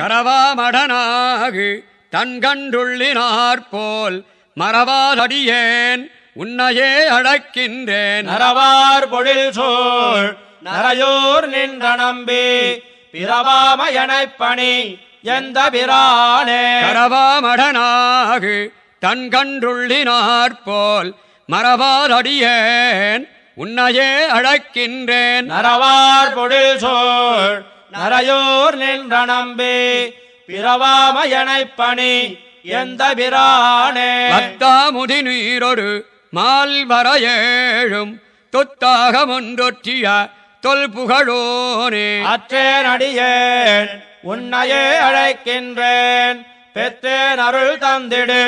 கரவாமடனாகு தன்கண்டுள்ளினார்போல் மறவாதடியேன் உன்னையே அழக்கின்றேன் நரவார் பொழில் சோழ் நரையோர் நின்ற நம்பி பிறவாமயனைப் பணி எந்த பிரானே கரவாமடனாகு தன்கண்டுள்ளினார்போல் மறவாதடியேன் உன்னையே அழைக்கின்றேன் நரவார் பொழில் சோழ் நரையோர் நம்பி பிறவாமயனை பணி எந்த பிரானே பத்தாமுதி நீரொரு மால்வர ஏழும் தொத்தாக முன்றொற்றிய தொல் புகழோனே அற்றேன் நடிகேன் உன்னையே அழைக்கின்றேன் பெற்றேன் அருள் தந்திடு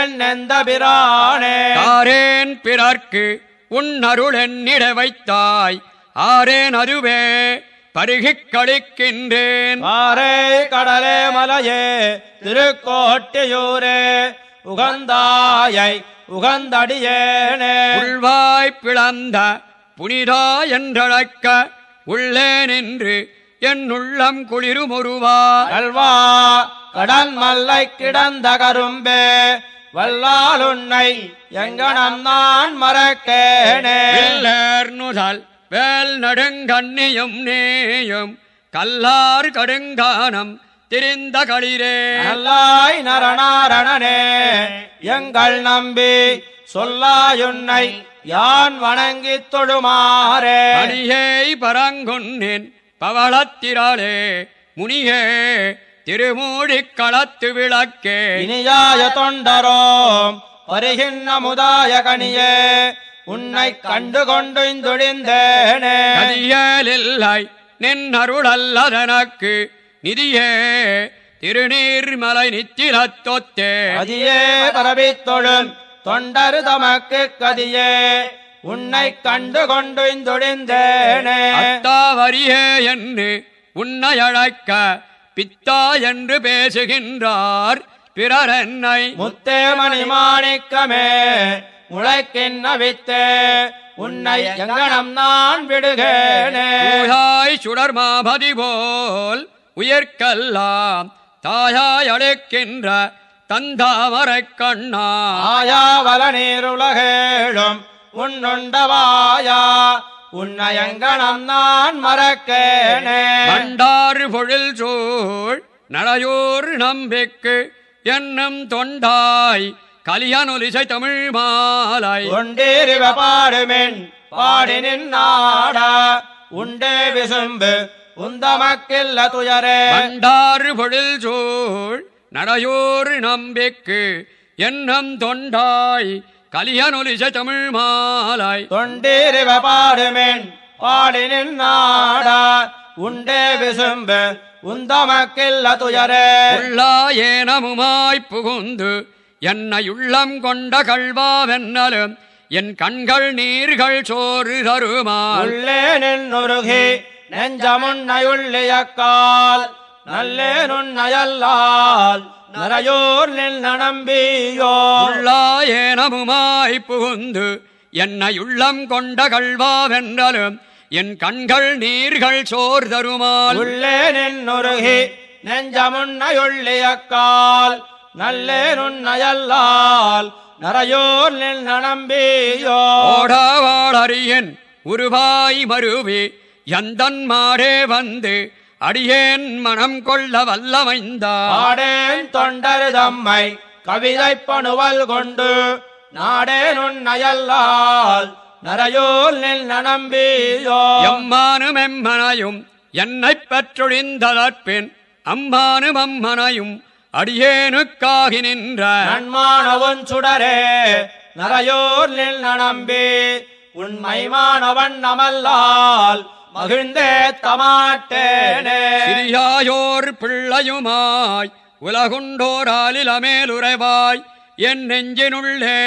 என் எந்த பிரானே ஆரேன் பிறர்க்கு உன் அருள் என்னிட வைத்தாய் ஆரேன் அருவே பருகிக் கழிக்கின்றேன் ஆரே கடலே மலையே திருக்கோட்டையூரே உகந்தாயை உகந்தடியேனே உள்வாய் பிளந்த புனிதா என்றழைக்க உள்ளே நின்று என் உள்ளம் குளிருமுருவா அல்வா கடன் மல்லை கிடந்த கரும்பே வல்லாளுன்னை எங்கனம் நான் மறக்கேனே நுதல் வேல் நடுங்கண்ணியும் நேயும் கல்லாறு கடுங்கானம் திரிந்த களிரே அல்லாய் நரணாரணனே எங்கள் நம்பி சொல்லாயுன்னை யான் வணங்கி தொழுமாறே அணியை பரங்குன்னின் பவளத்திராளே முனியே திருமூடி களத்து விளக்கே இனியாய தொண்டரோம் வருகின்ற முதாய கணியே உன்னை கண்டு கொண்டு துடிந்தேனேயலில்லாய் நின் அருளல்லதனக்கு நிதியே திருநீர்மலை நித்திரத்தொத்தே அதியே தொழும் தொண்டரு தமக்கு கதியே உன்னை கண்டு கொண்டு துடிந்தேனே தாவரியே என்று உன்னை அழைக்க பித்தா என்று பேசுகின்றார் பிறர் என்னை முத்தேமணி மாணிக்கமே முளைக்கின் அவித்து உன்னை எங்கனம் நான் விடுகேனாய் சுடர் மாபதி போல் உயர்கல்லாம் தாயாய் அழைக்கின்ற தந்தாவரை கண்ணா ஆயாவல நீருலகேழும் உன்னுண்டவாயா உன்னை எங்கனம் நான் மறக்கேனே மண்டாறு பொழில் சூழ் நடையூர் நம்பிக்கு என்னும் தொண்டாய் கலியானொலிசை தமிழ் மாலாய் ஒண்டேறிவ பாடுமென் பாடினின் நாடா உண்டே விசும்பு உந்தமக்கில்ல துயரே கண்டாறு பொழில் சூழ் நடையோறு நம்பிக்கு எண்ணம் தொண்டாய் கலியானொலிசை தமிழ் மாலாய் தொண்டேறிவ பாடுமென் பாடினின் நாடா உண்டே விசும்பு உந்தமக்கில்ல துயரே உள்ளா ஏனமுமாய் புகுந்து என்னை உள்ளம் கொண்ட கள்வாவென்னலும் என் கண்கள் நீர்கள் சோறு தருமாறுகி நெஞ்சமுன்னையுள்ளியக்கால் நல்லேனுன்னையல்லால் நிறையோர் நெல் நடம்பியோல்லாயேனமுமாய் புகுந்து என்னை உள்ளம் கொண்ட கள்வாவென்றலும் என் கண்கள் நீர்கள் சோர் தருமாள் உள்ளே நென்னுருகி நெஞ்சமுன்னையுள்ளியக்கால் நல்லேருன்னயல்லால் நரையோர் நெல் நம்பியோடாவாளறியன் உருவாய் மருவி எந்தன் மாறே வந்து அடியேன் மனம் கொள்ள வல்லமைந்தாடேன் தொண்டரு தம்மை கவிதை பணுவல் கொண்டு நாடேன் உன்னயல்லால் நரையோல் நெல் நம்பியோ எம்மானும் எம்மனையும் என்னை பற்றொழிந்ததற்பின் அம்மானும் அம்மனையும் அடியேனுக்காகி நின்ற நன்மானவன் சுடரே நரையோர் நில் நம்பி உண்மைமானவன் நமல்லால் மகிழ்ந்தே தமாட்டேனே சிறியாயோர் பிள்ளையுமாய் உலகுண்டோராலில மேலுறைவாய் என் நெஞ்சினுள்ளே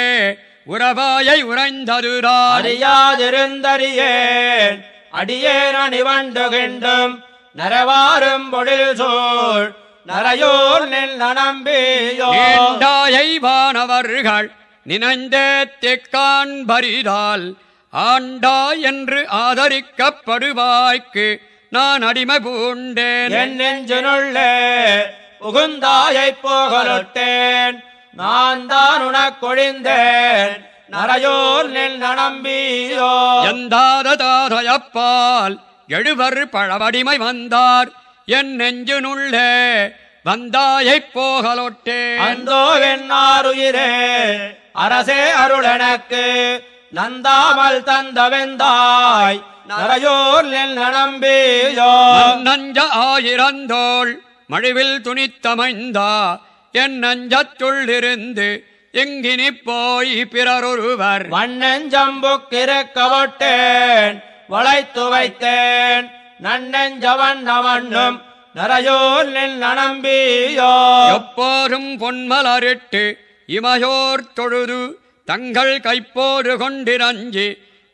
உறவாயை உறைந்ததுதான் அறியாதிருந்தறியேன் அடியேன் அணிவண்டுகின்றும் நரவாரும் பொழில் சோழ் நரையோர் நெல் நம்பியோண்டாயைவானவர்கள் நினைந்தே திக்கான் பரிதால் ஆண்டா என்று ஆதரிக்கப்படுவாய்க்கு நான் அடிமை பூண்டேன் என் நெஞ்சினுள்ளே உகுந்தாயை போகலுட்டேன் நான் தான் கொழிந்தேன் நரையோர் நெல் நம்பியோ எந்தாரதாரையப்பால் எழுவர் பழவடிமை வந்தார் என் நெஞ்சினுள்ளே வந்தாயை போகலொட்டே அந்தோ வெண்ணாருயிரே அரசே அருளனக்கு நந்தாமல் தந்த வெந்தாய் நரையோர் நம்பேயோ நஞ்ச ஆயிரந்தோள் மழிவில் துணித்தமைந்தா என் நஞ்சத்துள்ளிருந்து எங்கினி போய் பிறரொருவர் வண்ணஞ்சம்புக்கிறக்கவட்டேன் வளைத்து வைத்தேன் நன்னெஞ்சவன் நமண்ணும் நரையோர் நம்பியோ எப்போதும் பொன்மலரிட்டு இமையோர் தொழுது தங்கள் கைப்போடு கொண்டிரஞ்சி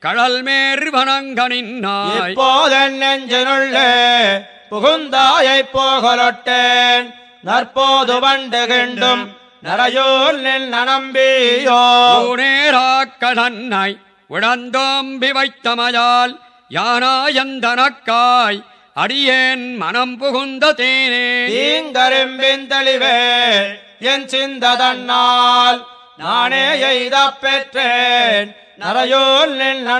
கடல் மேற்பனங்கனின்னாய் போதன் நெஞ்சினுள்ளே புகுந்தாயை போகலொட்டேன் நற்போது வண்டு கிண்டும் நரையோர் நம்பியோ நேராக்க நன்னாய் உடந்தோம்பி வைத்தமையால் யானாயந்தனக்காய் அடியேன் மனம் புகுந்த தேனே தெளிவே என் சிந்ததன்னால் நானே எய்த பெற்றேன் நரையோல்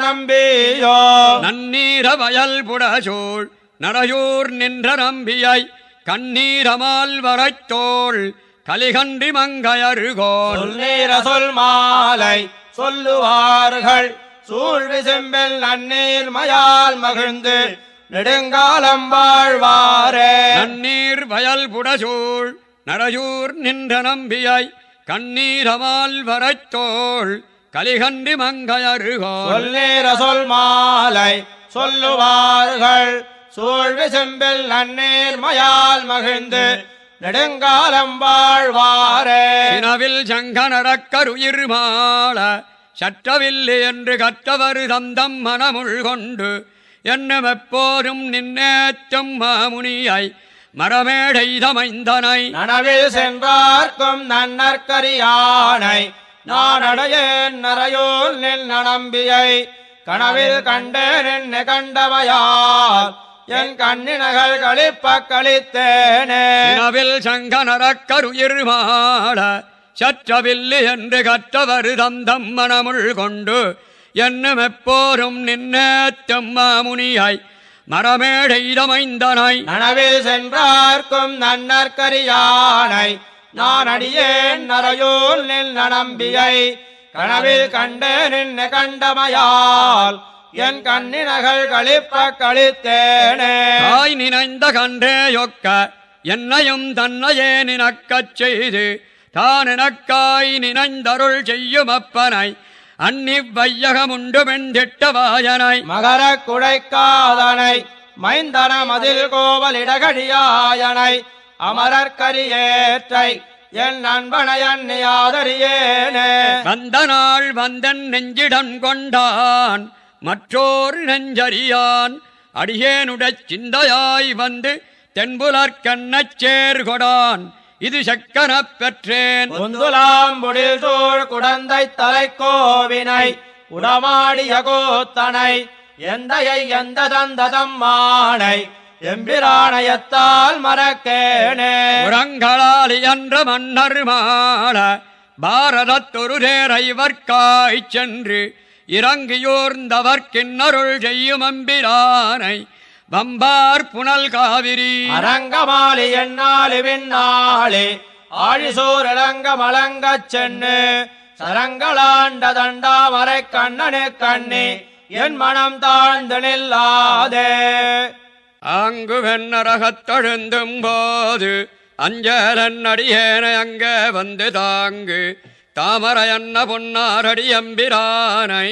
நம்பியோ நன்னீர வயல் புடசூழ் நடையூர் நின்ற நம்பியை கண்ணீரமால் வரைத்தோள் கலிகண்டி மங்கையருகோள் நீர சொல் மாலை சொல்லுவார்கள் சூழ்வி செம்பில் நன்னீர் மயால் மகிழ்ந்து நெடுங்காலம் வாழ்வாரே நன்னீர் வயல் புடசூழ் நரசூர் நின்ற நம்பியை கண்ணீரமால் வரத்தோள் கலிகண்டி மங்கையருகோல்லேர சொல் மாலை சொல்லுவார்கள் சூழ்வி செம்பில் நன்னீர் மயால் மகிழ்ந்து நெடுங்காலம் வாழ்வாரே இனவில் நடக்கருயிர் மாள சற்றவில்லை என்று கற்றவர் தந்தம் மனமுள் கொண்டு என்னமெப்போதும் நின்னேற்றும் மாமுனியாய் மரமேடை தமைந்தனை நனவில் சென்றார்க்கும் நன்னற்கரியானை நானடையேன் நரையோல் நில் நடம்பியை கனவில் கண்டேன் என்ன கண்டவையால் என் கண்ணினகள் கழிப்ப கழித்தேனே நவில் நரக்கருயிர் மாட சற்றவில்லி என்று கற்றவர் தந்தம் மனமுள் கொண்டு என்னும் எப்போரும் நின்னேத்தும் மாமுனியாய் மரமேடைதமைந்தனாய் நனவில் சென்றார்க்கும் நன்னற்கரியானை நான் அடியேன் நரையோல் நில் நம்பியை கனவில் கண்டே நின்ன கண்டமையால் என் கண்ணினகள் கழிப்ப கழித்தேனே நினைந்த கண்டே யொக்க என்னையும் தன்னையே நினக்கச் செய்து தான் எனக்காய் நினைந்தருள் செய்யும் அப்பனாய் அந்நிவ்வையகமுண்டு பெண்திட்ட வாயனாய் மகர குழைக்காதனை மைந்தன மதில் கோவலிடகடியாயனை அமரற்கரியேற்றை என் நண்பனையன்னியாதறியேனே வந்த நாள் வந்தன் நெஞ்சிடம் கொண்டான் மற்றோர் நெஞ்சறியான் அடியேனுடைய சிந்தையாய் வந்து தென்புலற்கண்ணச் சேர்கொடான் இது சக்கரப் பெற்றேன் முந்துலாம்புடில் தூள் குடந்தை தலை கோவினை உடமாடிய கோத்தனை எந்தையை எந்த தந்ததம் மாணை எம்பிராணயத்தால் மறக்கேனே உரங்களாலி என்ற மன்னர் மாட பாரதத்தொரு நேரைவர்க்காய்ச் சென்று இறங்கியோர்ந்தவர் கிண்ணருள் செய்யும் அம்பிரானை வம்பார் புனல் காவிரி அரங்கமாலி என்னாலு விண்ணாளே ஆழிசூரங்க மலங்க மலங்கச் சென்னு சரங்களாண்ட தண்டாமரை கண்ணனு கண்ணி என் மனம் தாழ்ந்து நில்லாதே அங்கு வெண்ணரகத்தழுந்தும் போது அஞ்சலன் அடியேன அங்கே வந்து தாங்கு தாமரை தாமரையன்ன பொன்னாரடியம்பிரானை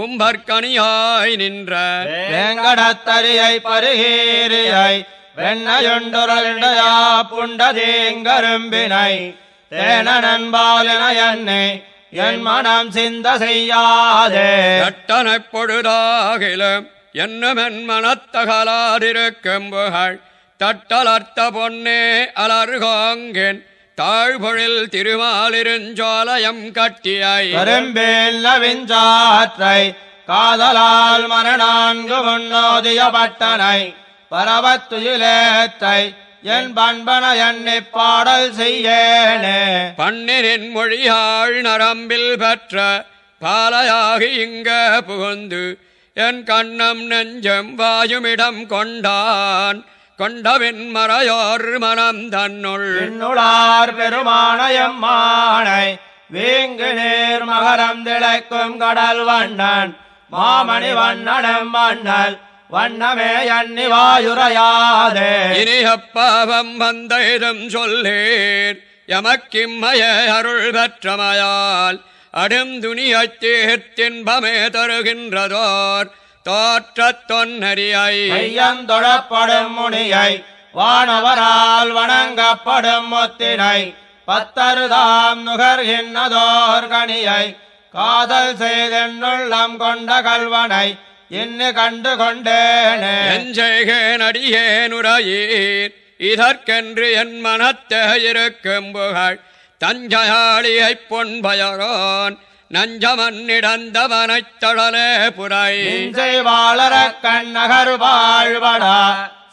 உம்பற்கனியாய் நின்ற வேங்கடத்தரியை பருகீரியை வெண்ணையுண்டுரலிடையா புண்டதேங்கரும்பினை தேன நண்பாலின என்னை என் மனம் சிந்த செய்யாதே எட்டனை பொழுதாகிலும் என்னும் என் மனத்தகலாதிருக்கும் புகழ் தட்டலர்த்த பொன்னே அலர்கோங்கின் தாழ்பொழில் திருமாலிருஞ்சோலயம் கட்டியை கரும்பேல் நவிஞ்சாற்றை காதலால் மரணான்கு முன்னோதிய பட்டனை பரவத்துயிலேத்தை என் பண்பன என்னை பாடல் செய்யேனே பன்னிரின் மொழியாள் நரம்பில் பெற்ற பாலையாகி இங்க புகுந்து என் கண்ணம் நெஞ்சம் வாயுமிடம் கொண்டான் கொண்டவின் மறையோர் மனம் தன்னுள் என்னுளார் பெருமானயம் மானை வீங்கு நேர் மகரம் திளைக்கும் கடல் வண்ணன் மாமணி வண்ணனம் வண்ணல் வண்ணமே அண்ணி வாயுரையாதே இனிய பாவம் வந்தேதும் சொல்லேர் எமக்கிம்மைய அருள் பெற்றமையால் அடும் துணியத்தேத்தின்பமே தருகின்றதோர் தோற்றத் தொன்னறியை ஐயந்தொழப்படும் முனியை வானவரால் வணங்கப்படும் முத்தினை பத்தருதாம் நுகர்கின்னதோர் காதல் செய்தென்னுள்ளம் கொண்ட கல்வனை இன்னு கண்டு கொண்டேனே எஞ்செய்கேன் அடியேனுரையீர் இதற்கென்று என் மனத்தே இருக்கும் புகழ் தஞ்சயாளியைப் பொன்பயகான் நஞ்சமன்னிடந்தவனைத் தொழலே புரை வாழற கண்ணகர் வாழ்வடா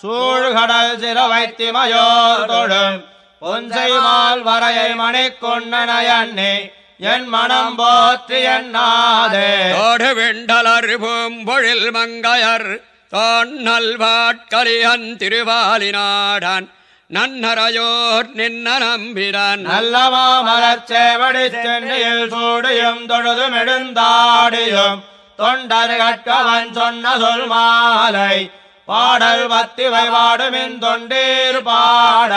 சூழ்கடல் சிறவைத்திமயோர் தொழும் பொஞ்சைமால் வரையை மணிக்கொண்டனையண்ணே என் மனம் போற்றி என்னாதே தோடு வெண்டலர் பூம்பொழில் மங்கையர் தோன் தோன்னல் வாட்கலியன் திருவாலினாடன் நன்னரையோர் நின்ன நம்பிரான் நல்லமா மலர்ச்சேவடி சென்னையில் சூடியும் தொழுதும் எழுந்தாடியும் தொண்டர் கட்டவன் சொன்ன சொல் மாலை பாடல் பத்தி வைவாடும் தொண்டீர் பாட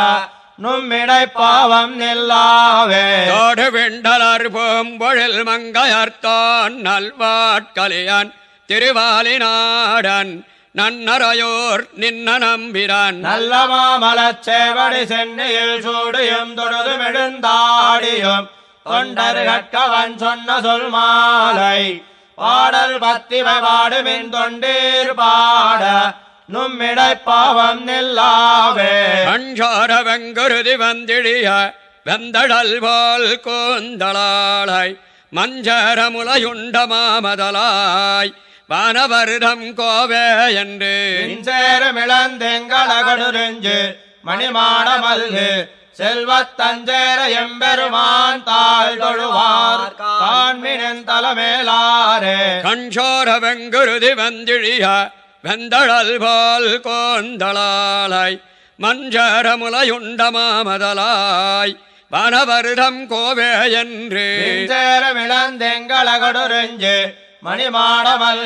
நும்மிடை பாவம் நில்லாவே தோடு விண்டலர் பூம்பொழில் மங்கையர்த்தான் நல்வாட்கலியான் திருவாலினாடன் நன்னரையோர் நின்ன நம்பிரான் நல்ல மாமலச்சேவடி சென்னையில் சூடியும் தொழுது விழுந்தாடியும் தொண்டர் கற்கவன் சொன்ன சொல் மாலை பாடல் பத்திவை பாடுமின் தொண்டீர் பாட நும்மிடை பாவம் நில்லாவே அஞ்சார வெங்குருதி வந்திழிய வெந்தடல் வாழ் கூந்தலாளாய் மஞ்சரமுலையுண்ட மாமதலாய் வானவருடம் கோவே என்று மிளந்தெங்களகடுஞ்சு மணிமான மல்கு செல்வத்தஞ்சேர எம்பெருமான் தாழ் தொழுவார் காண்மினன் தலைமேலாரே கண்சோர வெங்குருதி வந்திழிய வெந்தழல் போல் கோந்தளாலாய் மஞ்சர முலையுண்ட மாமதலாய் வனவருடம் கோவே என்று சேரமிழந்தெங்கடகடுஞ்சு மணிமாடமல்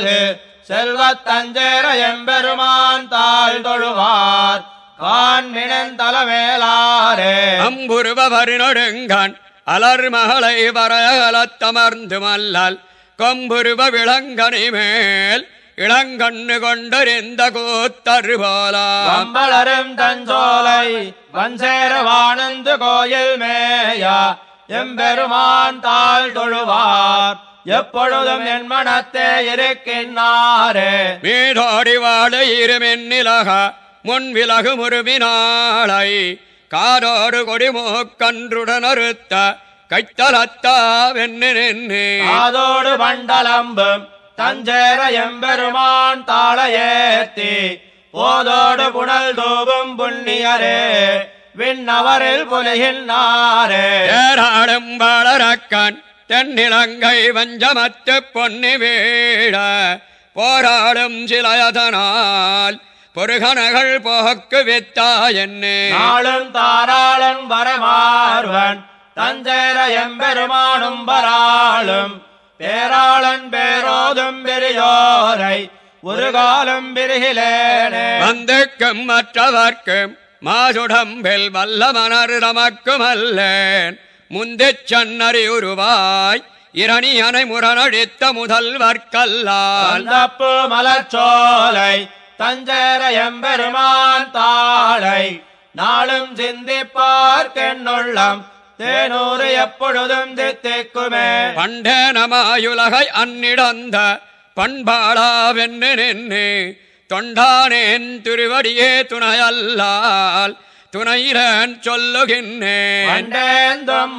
செல்வத்தஞ்சேர எம்பெருமான் தாழ் தொழுவார் காண்மினந்தலமேலாரே அம்புருவரினொடுங்கான் அலர் மகளை வரத்தமர்ந்து மல்லால் கொம்புருவ விளங்கனி மேல் இளங்கண்ணு கொண்டறிந்த கூத்தரு போலாம் தஞ்சோலை வஞ்சேரவானந்து கோயில் மேயா எம்பெருமான் தாழ் தொழுவார் எப்பொழுதும் என் மனத்தே இருக்கின்றாரே வீடோடி வாழ இருமென்னிலக முன் விலகு முருமினாளை காரோடு கொடிமூக்கன்றுடன் அறுத்த கைத்தலத்தாவென்னு அதோடு மண்டலம்பும் தஞ்சேர எம்பெருமான் தாழ ஏத்தி போதோடு புனல் தோபும் புண்ணியரே விண்ணவரில் புலிகின்றாரே வளரக்கன் தென்னிலங்கை வஞ்சமத்து பொன்னி வீழ போராடும் சிலையதனால் பொருகனகள் போக்கு வித்தா என்னே நாளும் தாராளன் வரமார்வன் தஞ்சேர எம்பெருமானும் வராளும் பேராளன் பேரோதும் பெரியோரை ஒரு காலம் பெருகிலேனே வந்துக்கும் மற்றவர்க்கும் மாசுடம்பில் வல்ல மணர் நமக்குமல்லேன் முந்தைச் சன்னறியுருவாய் இரணியனை முரணடித்த முதல்வர்க்கல்லால் தப்பு மலச்சோலை தஞ்சரையம்பெருமான் தாளை நாளும் சிந்திப்பார் கெண்ணுள்ளம் தேனூறு எப்பொழுதும் தித்திக்குமே பண்டே நமாயுலகை அந்நிடந்த பண்பாளா வென்று நின்று தொண்டானேன் திருவடியே துணையல்லால் துணையிலன் சொல்லுகின்றேன்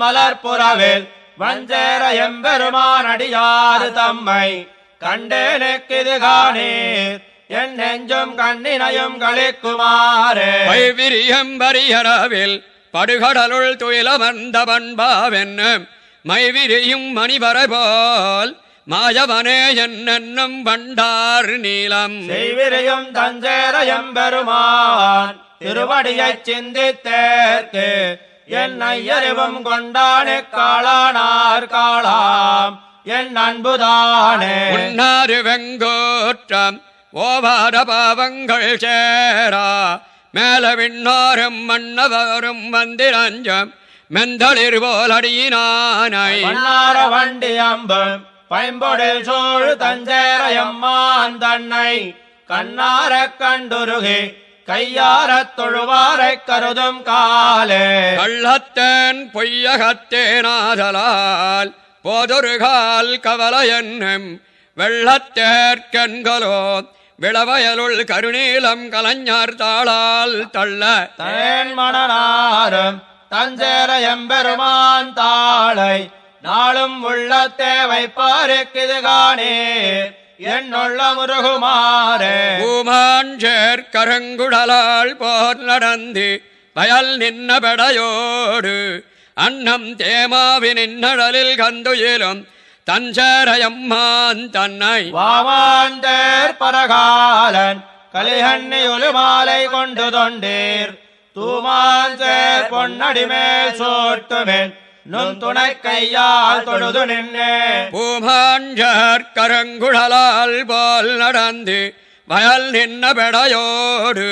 மலர் புறவில் வஞ்சேர எம்பெருமான் அடியாது தம்மை கண்டேனுக்கிது காணீர் என் நெஞ்சும் கண்ணினையும் கழிக்குமாறு வைவிரியம்பரியரவில் படுகடலுள் பண்பாவென்னும் மைவிரியும் மணிவரை மாயவனே என்னும் பண்டார் நீளம் செய்விரையும் தஞ்சேரையும் பெருமான் திருவடியை சிந்தித்தேத்து என்னை ஐயறிவும் கொண்டானே காளானார் காளாம் என் அன்புதானே வெங்கோற்றம் ஓவார பாவங்கள் சேரா மேல விண்ணாரும் மன்னவரும் மந்திரஞ்சம் மெந்தளிர் போலடியினானை அம்பம் பைம்பொழில் சோழு தஞ்சேரையம்மான் தன்னை கண்ணார கண்டுருகி கையார தொழுவாரை கருதும் காலே கள்ளத்தேன் பொய்யகத்தேனாதலால் போதொருகால் கவலை என்னும் வெள்ளத்தேற்கண்களோ விளவயலுள் கருணீலம் கலைஞர் தாளால் தள்ள தேன் மணனாரும் தஞ்சேரையம்பெருமான் தாளை நாளும் உள்ள தேவை பாருக்குது காணே என்னொள்ள முருகுமாரே பூமாஞ்சேர் கருங்குடலால் போர் நடந்து வயல் நின்ன நின்னபடையோடு அன்னம் தேமாவி நின்னழலில் கந்துயிலும் தஞ்சரையம்மான் தன்னை வாமாந்தேர் பரகாலன் கலிஹண்ணி ஒலு மாலை கொண்டு தொண்டீர் தூமாஞ்சேர் பொன்னடிமே சோட்டுமேன் நும் துணை கையால் தொழுது நின்று பூமாஞ்சார் கரங்குழலால் போல் நடந்து வயல் நின்ன பெடையோடு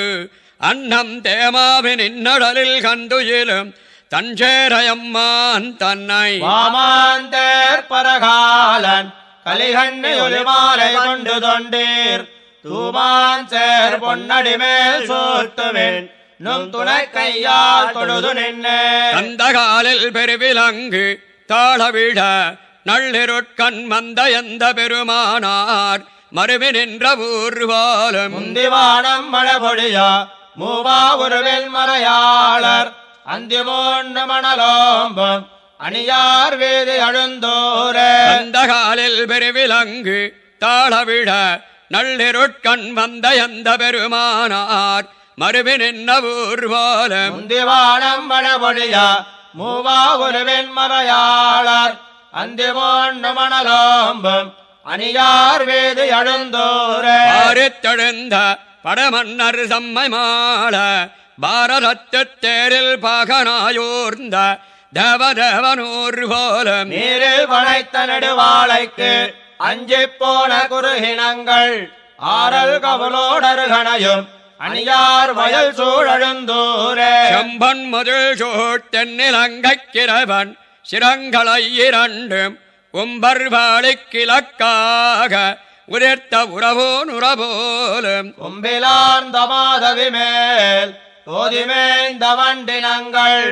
அன்னம் தேமாவின் இன்னடலில் கந்துயிலும் தஞ்சேரையம்மான் தன்னை மாமாந்தேர் பரகாலன் கலிகண்ணியொலிமாலை கொண்டு தொண்டீர் தூமான் சேர் பொன்னடிமேல் சோத்துவேன் நம் துணை கையால் தொழுது நின்று அந்த அந்தகாலில் பெருவிலங்கு தாழவிழ நள்ளிருட்கண் மந்த எந்த பெருமானார் மறுவி நின்ற ஊர்வாலும் முந்திவானம் மழபொழியா மூவா உருவில் மறையாளர் அந்தி மூன்று மணலோம்பம் அணியார் வேதி அழுந்தோர அந்த காலில் பெருவிலங்கு தாழவிழ நள்ளிருட்கண் வந்த எந்த பெருமானார் மறுபின் ஊர்வாலம் மழபொழியா மூவா உருவின் மறையாளர் அந்தி மூன்று மணலோம்பும் அணியார் வேது எழுந்தோரெழுந்த படமன்னர் சம்மை மாள பாரதத்து தேரில் பாகனாயோர்ந்த தேவதேவனூர் போலம் நீரில் வளைத்த நெடுவாளைக்கு அஞ்சு போன குருகினங்கள் ஆரல் கவலோடருகணையும் அணியார் வயல் சூழழுந்தூரே செம்பன் முதல் சோட்டென்னிலங்கைக்கிறவன் சிரங்களை இரண்டும் உம்பர்வாளி கிழக்காக உதிர்த்த உறவோ நுறபோலும் கும்பிலார்ந்த மாதவி மேல் போதிமேந்த வண்டினங்கள்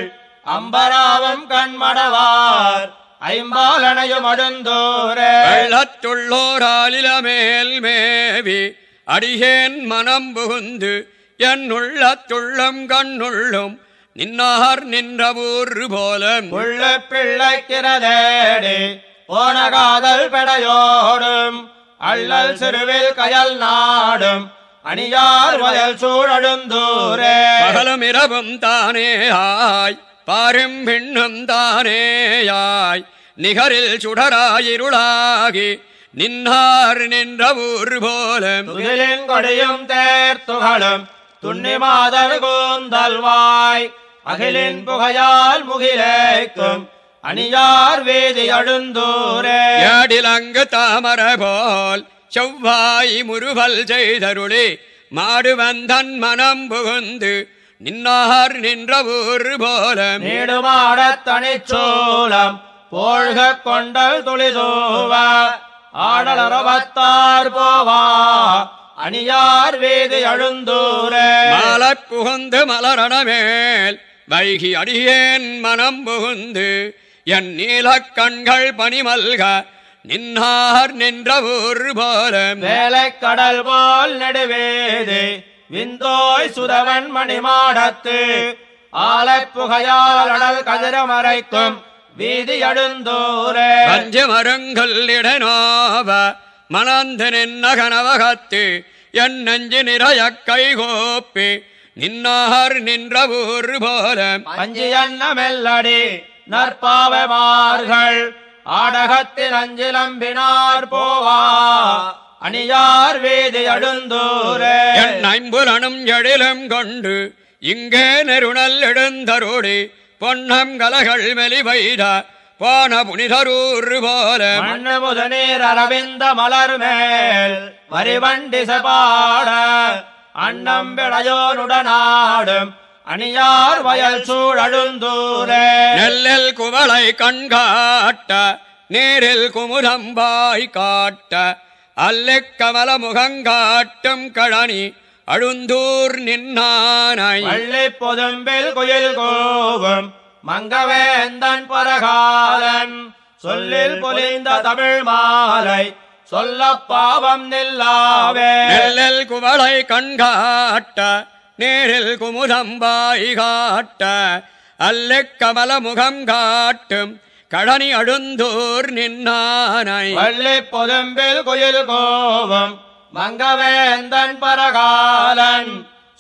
அம்பராவும் கண்மடவார் ஐம்பாலனையும் அடுந்தோரே வெள்ளத்துள்ளோராலில மேல் மேவி அடிகேன் மனம் புகுந்து என் உள்ளத்துள்ளும் கண்ணுள்ளும் நின்னார் நின்ற ஊர் போல உள்ள பிள்ளைக்கிறதே போன காதல் படையோடும் அள்ளல் சிறுவில் கயல் நாடும் அணியார் வயல் சூழழுந்தூரே அகலும் இரவும் தானே ஆய் பாரும் பின்னும் தானேயாய் நிகரில் சுடராயிருளாகி நின்னார் நின்ற ஊர் போல கொடியும் தேர்த்துகளும் துண்ணி மாதர் கூந்தல்வாய் அகிலின் புகையால் முகிலேக்கும் அணியார் வேதி அழுந்தோரே அடிலங்கு தாமர போல் செவ்வாய் முருகல் செய்தருளே மாடு வந்தன் மனம் புகுந்து நின்னார் நின்ற ஊர் போல மேடுமாட தனிச்சோளம் போழ்க கொண்டல் துளிதோவா ஆடலரவத்தார் போவா அணியார் வேது அழுந்தூர மலர் புகுந்து மலரணமேல் வைகி அடியேன் மனம் புகுந்து என் நீல கண்கள் பனிமல்க நின்னார் நின்ற ஊர் போல மேலை கடல் போல் நடுவேது விந்தோய் சுதவன் மணிமாடத்து ஆலை புகையால் அடல் கதிரமரைக்கும் வீதியழுந்தோர பஞ்சமருங்கல்லிடனோவ மனந்தனின் நகனவகத்து என் நஞ்சு நிறைய கைகோப்பி நின்னார் நின்ற ஊர் போல அஞ்சு எண்ணமெல்லடி நற்பாவமார்கள் ஆடகத்தில் அஞ்சு நம்பினார் போவா அணியார் வேதி அடுந்தோர என் ஐம்புலனும் எழிலும் கொண்டு இங்கே நெருணல் எழுந்தருடி பொன்னம் கலகள் மெலிவைத போன புனிதரூர் போல மண்ணமுத நீர் அரவிந்த மலர் மேல் வரிவண்டி வரிவண்டிசபாட அண்ணம் விளையோனுடனாடும் அணியார் வயல் சூழழுந்தூரே நெல்லில் குவளை கண்காட்ட நீரில் குமுதம்பாய் காட்ட அல்லு கமல முகங்காட்டும் கழனி அழுந்தூர் நின்னானாய் வள்ளி பொதம்பில் குயில் கோபம் மங்கவேந்தன் பரகாலன் சொல்லில் பொலிந்த தமிழ் மாலை சொல்ல பாவம் நில்லாவே குவளை கண்காட்ட நேரில் குமுதம்பாய் காட்ட அல்ல கமல முகம் காட்டும் கடனி அழுந்தூர் நின்னானை வள்ளி பொதம்பில் குயில் கோபம் மங்கவேந்தன் பரகாலன்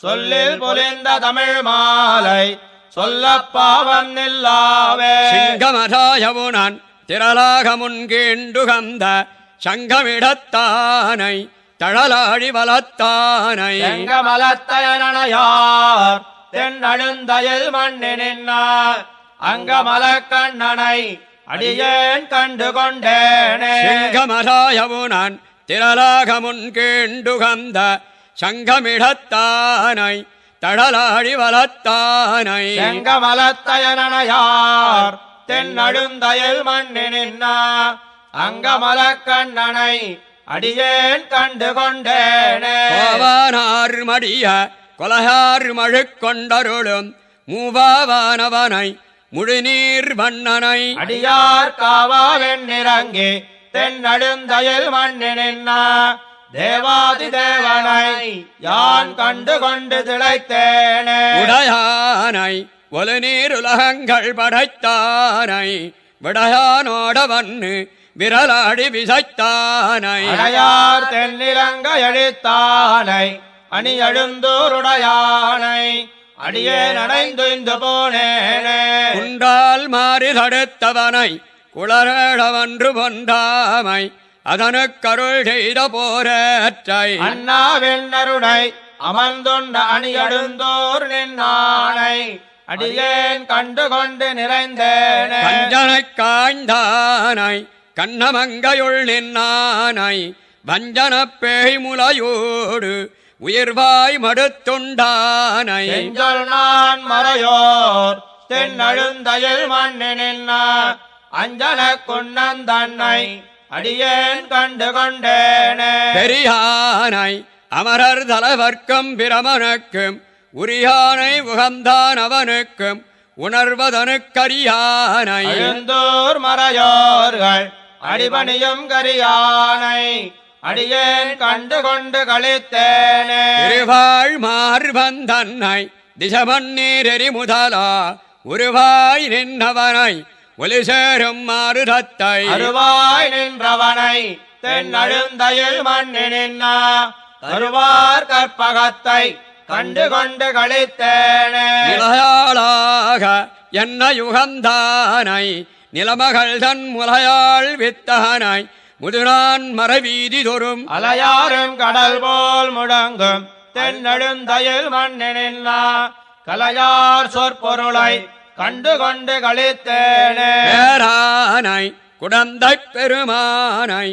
சொல்லில் பொலிந்த தமிழ் மாலை சொல்ல பாவம் நில்லாவே சிங்கமதாயமுனன் திரளாக கந்த சங்கமிடத்தானை தழலாழி வளத்தானை மண்ணி தென்னழுந்தயல் மண்ணினார் அங்கமலக்கண்ணனை அடியேன் கண்டு கொண்டேனே சிங்கமதாயமுனன் திரளாக முன் கேண்டுகந்த சங்கமிடத்தானை தடலாடி வளத்தானை வளத்தயனையார் தென்னழுந்தயல் மண்ணினின்ன அங்கமல கண்ணனை அடியேன் கண்டு கொண்டேனார் மடிய கொலகார் மழு கொண்டருளும் மூவாவானவனை முழுநீர் மன்னனை அடியார் காவாவென் நிறங்கே தென் தென்னெடுந்தயல் மண்ணினா தேவாதி தேவனை யான் கண்டு கொண்டு திளைத்தேனே உடையானை ஒலு நீருலகங்கள் படைத்தானை விடையானோடவன் விரலாடி விசைத்தானை அடையார் தென்னிலங்க எழுத்தானை அணி எழுந்தோருடையானை அடியே நடைந்து போனேனே உண்டால் மாறி தடுத்தவனை குளரேடவன்று பொன்றாமை கருள் செய்த போரற்றை அண்ணாவெண்ணருடை அமர்ந்தொண்ட அணியெழுந்தோர் நின்னானை அடியேன் கண்டு கொண்டு நிறைந்தேனே காய்ந்தானை கண்ணமங்கையுள் நின்னானை வஞ்சன பேய் முலையோடு உயிர்வாய் மடுத்துண்டானை நான் மறையோர் தென்னழுந்தையில் மண்ணினான் அஞ்சல கொன்னந்தன்னை அடியேன் கண்டு கொண்டேனே பெரியானை அமரர் தலைவர்க்கும் பிரமனுக்கும் உரியானை உகந்தான் அவனுக்கும் உணர்வதனு கரியானை எழுந்தோர் மறையோர்கள் அடிபணியும் கரியானை அடியேன் கண்டு கொண்டு கழித்தேனே திருவாழ் மார்பந்தன்னை தன்னை திசமண்ணீர் எரிமுதலா உருவாய் நின்றவனை ஒளி சேரும் மாறுதத்தை அருவாய் நின்றவனை தென்னழுந்தையில் மண்ணி நின்னா அருவார் கற்பகத்தை கண்டு கொண்டு கழித்தேனாக என்ன யுகந்தானை நிலமகள் தன் முலையாள் வித்தானாய் முதுநான் மரவீதி தோறும் அலையாறும் கடல் போல் முடங்கும் தென்னெழுந்தையில் மண்ணினா கலையார் சொற்பொருளை கண்டு கொண்டு கழித்தேனாய் குடந்தை பெருமானை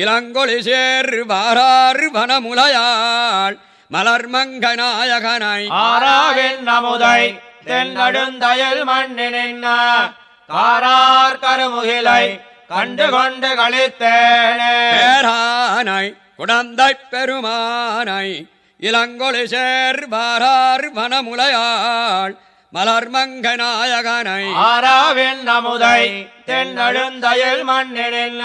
இளங்கொழி சேர் சேர்வாரார் வனமுலையாள் மலர்மங்க நாயகனை ஆறாவின் நமுதை தென்னடுந்தயல் மண்ணின காரார் கருமுகிலை கண்டு கொண்டு கழித்தேனாய் குடந்தை பெருமானை இளங்கொழி சேர் சேர்வாரார் வனமுலையாள் மலர்மங்க நாயகனை ஆராவின் நமுதை தென்னழுந்தயில் மண்ணில்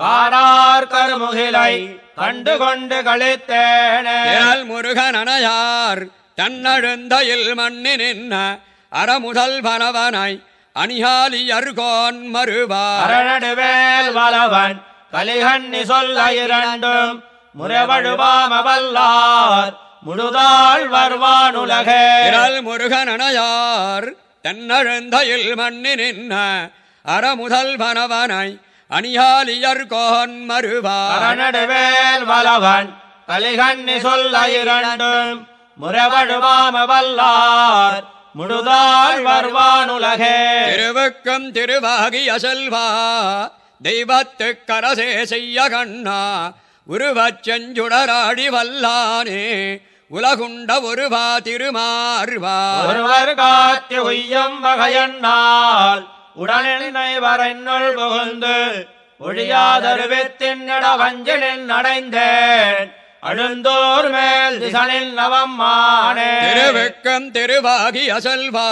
காரார் கருமுகிலை கண்டு கொண்டு கழித்தேனல் முருகனனையார் தன்னெழுந்தையில் மண்ணினின்ன அறமுதல் பலவனை அணியாலி அருகோன் மறுவார் மறுவாரடுவேல் வளவன் கலிகண்ணி சொல்ல இரண்டும் முறைவழுவாமவல்லார் முழுதாள் வருவானுலக முருகனனையார் தன்னழந்தையில் மண்ணி நின்ன அறமுதல் மனவனாய் அணியாலியர் கோன் மறுவாடுவேல் வளவன் கலிகண்ணி சொல்ல இரண்டும் முறவழுவாம வல்லார் முழுதாள் வருவானுலகே திருவுக்கும் திருவாகி அசல்வா தெய்வத்து கரசே செய்ய கண்ணா உருவச் செஞ்சுடராடி வல்லானே உலகுண்ட ஒருவா திருமாறுவார் காத்தி உய்யம் வகையண்ணால் உடனெண்ணை வரைநுள் புகுந்து ஒழியாதருவித்தின் வஞ்சலில் நடைந்தேன் அழுந்தோர் மேல் திசனில் நவம் நவம்மானே திருவிக்கம் திருவாகி அசல்வா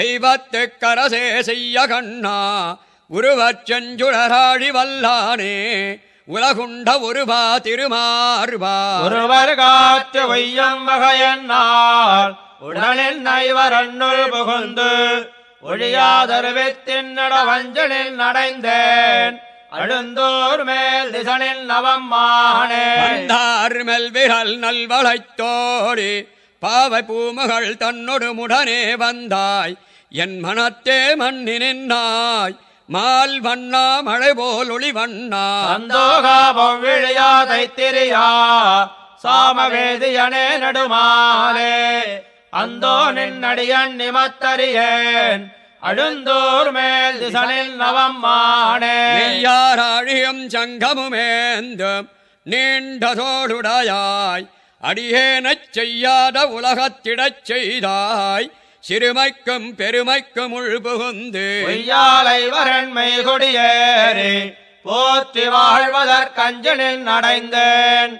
தெய்வத்துக்கரசே செய்ய கண்ணா உருவச் செஞ்சுழராழி வல்லானே உலகுண்ட ஒருவா திருமாறுவா ஒருவர் காத்து வையம் ஒய்யம்பகையன்னார் உடலில் நைவரண்ணுள் புகுந்து ஒழியாதருவித்தின் வஞ்சலில் நடைந்தேன் அழுந்தோர் மேல் திசனில் நவம்மானே மேல் விரல் நல்வளைத்தோடி பாவை பூமகள் தன்னொடு முடனே வந்தாய் என் மனத்தே மண்ணினாய் மால் வண்ணா மழை போல் ஒளி வண்ணா சந்தோகாபொவிழியா தைத்திரியா அணே நடுமாலே அந்தோ நின்னடியன் நிமத்தறியேன் அழுந்தோர் மேல் திசனில் நவம்மானே யாராழியும் சங்கமுமேந்தும் நீண்டதோடுடையாய் அடியேனச் செய்யாத உலகத்திடச் செய்தாய் சிறுமைக்கும் பெருமைக்கும் உள் புகுந்து பொய்யாலை வரண்மை கொடியேறி போற்றி வாழ்வதற்கஞ்சனின் அடைந்தேன்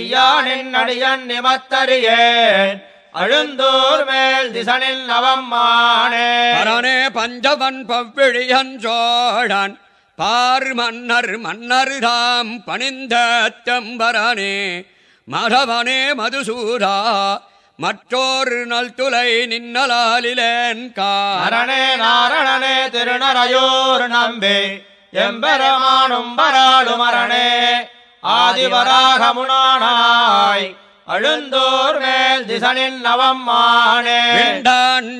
ஐயானின் அடியன் நிமத்தறியேன் அழுந்தோர் மேல் திசனில் நவம்மானே பரனே பஞ்சவன் பவ்விழியன் சோழன் பார் மன்னர் மன்னர் தாம் பணிந்த தம்பரனே மதவனே மதுசூரா மற்றொரு நல் துளை நின்னலாலிலேன் காரணே நாரணனே திருநரையோர் நம்பே எம்பெருமானும் பராளும் அரணே முனானாய் அழுந்தோர் மேல் திசனின் நவம்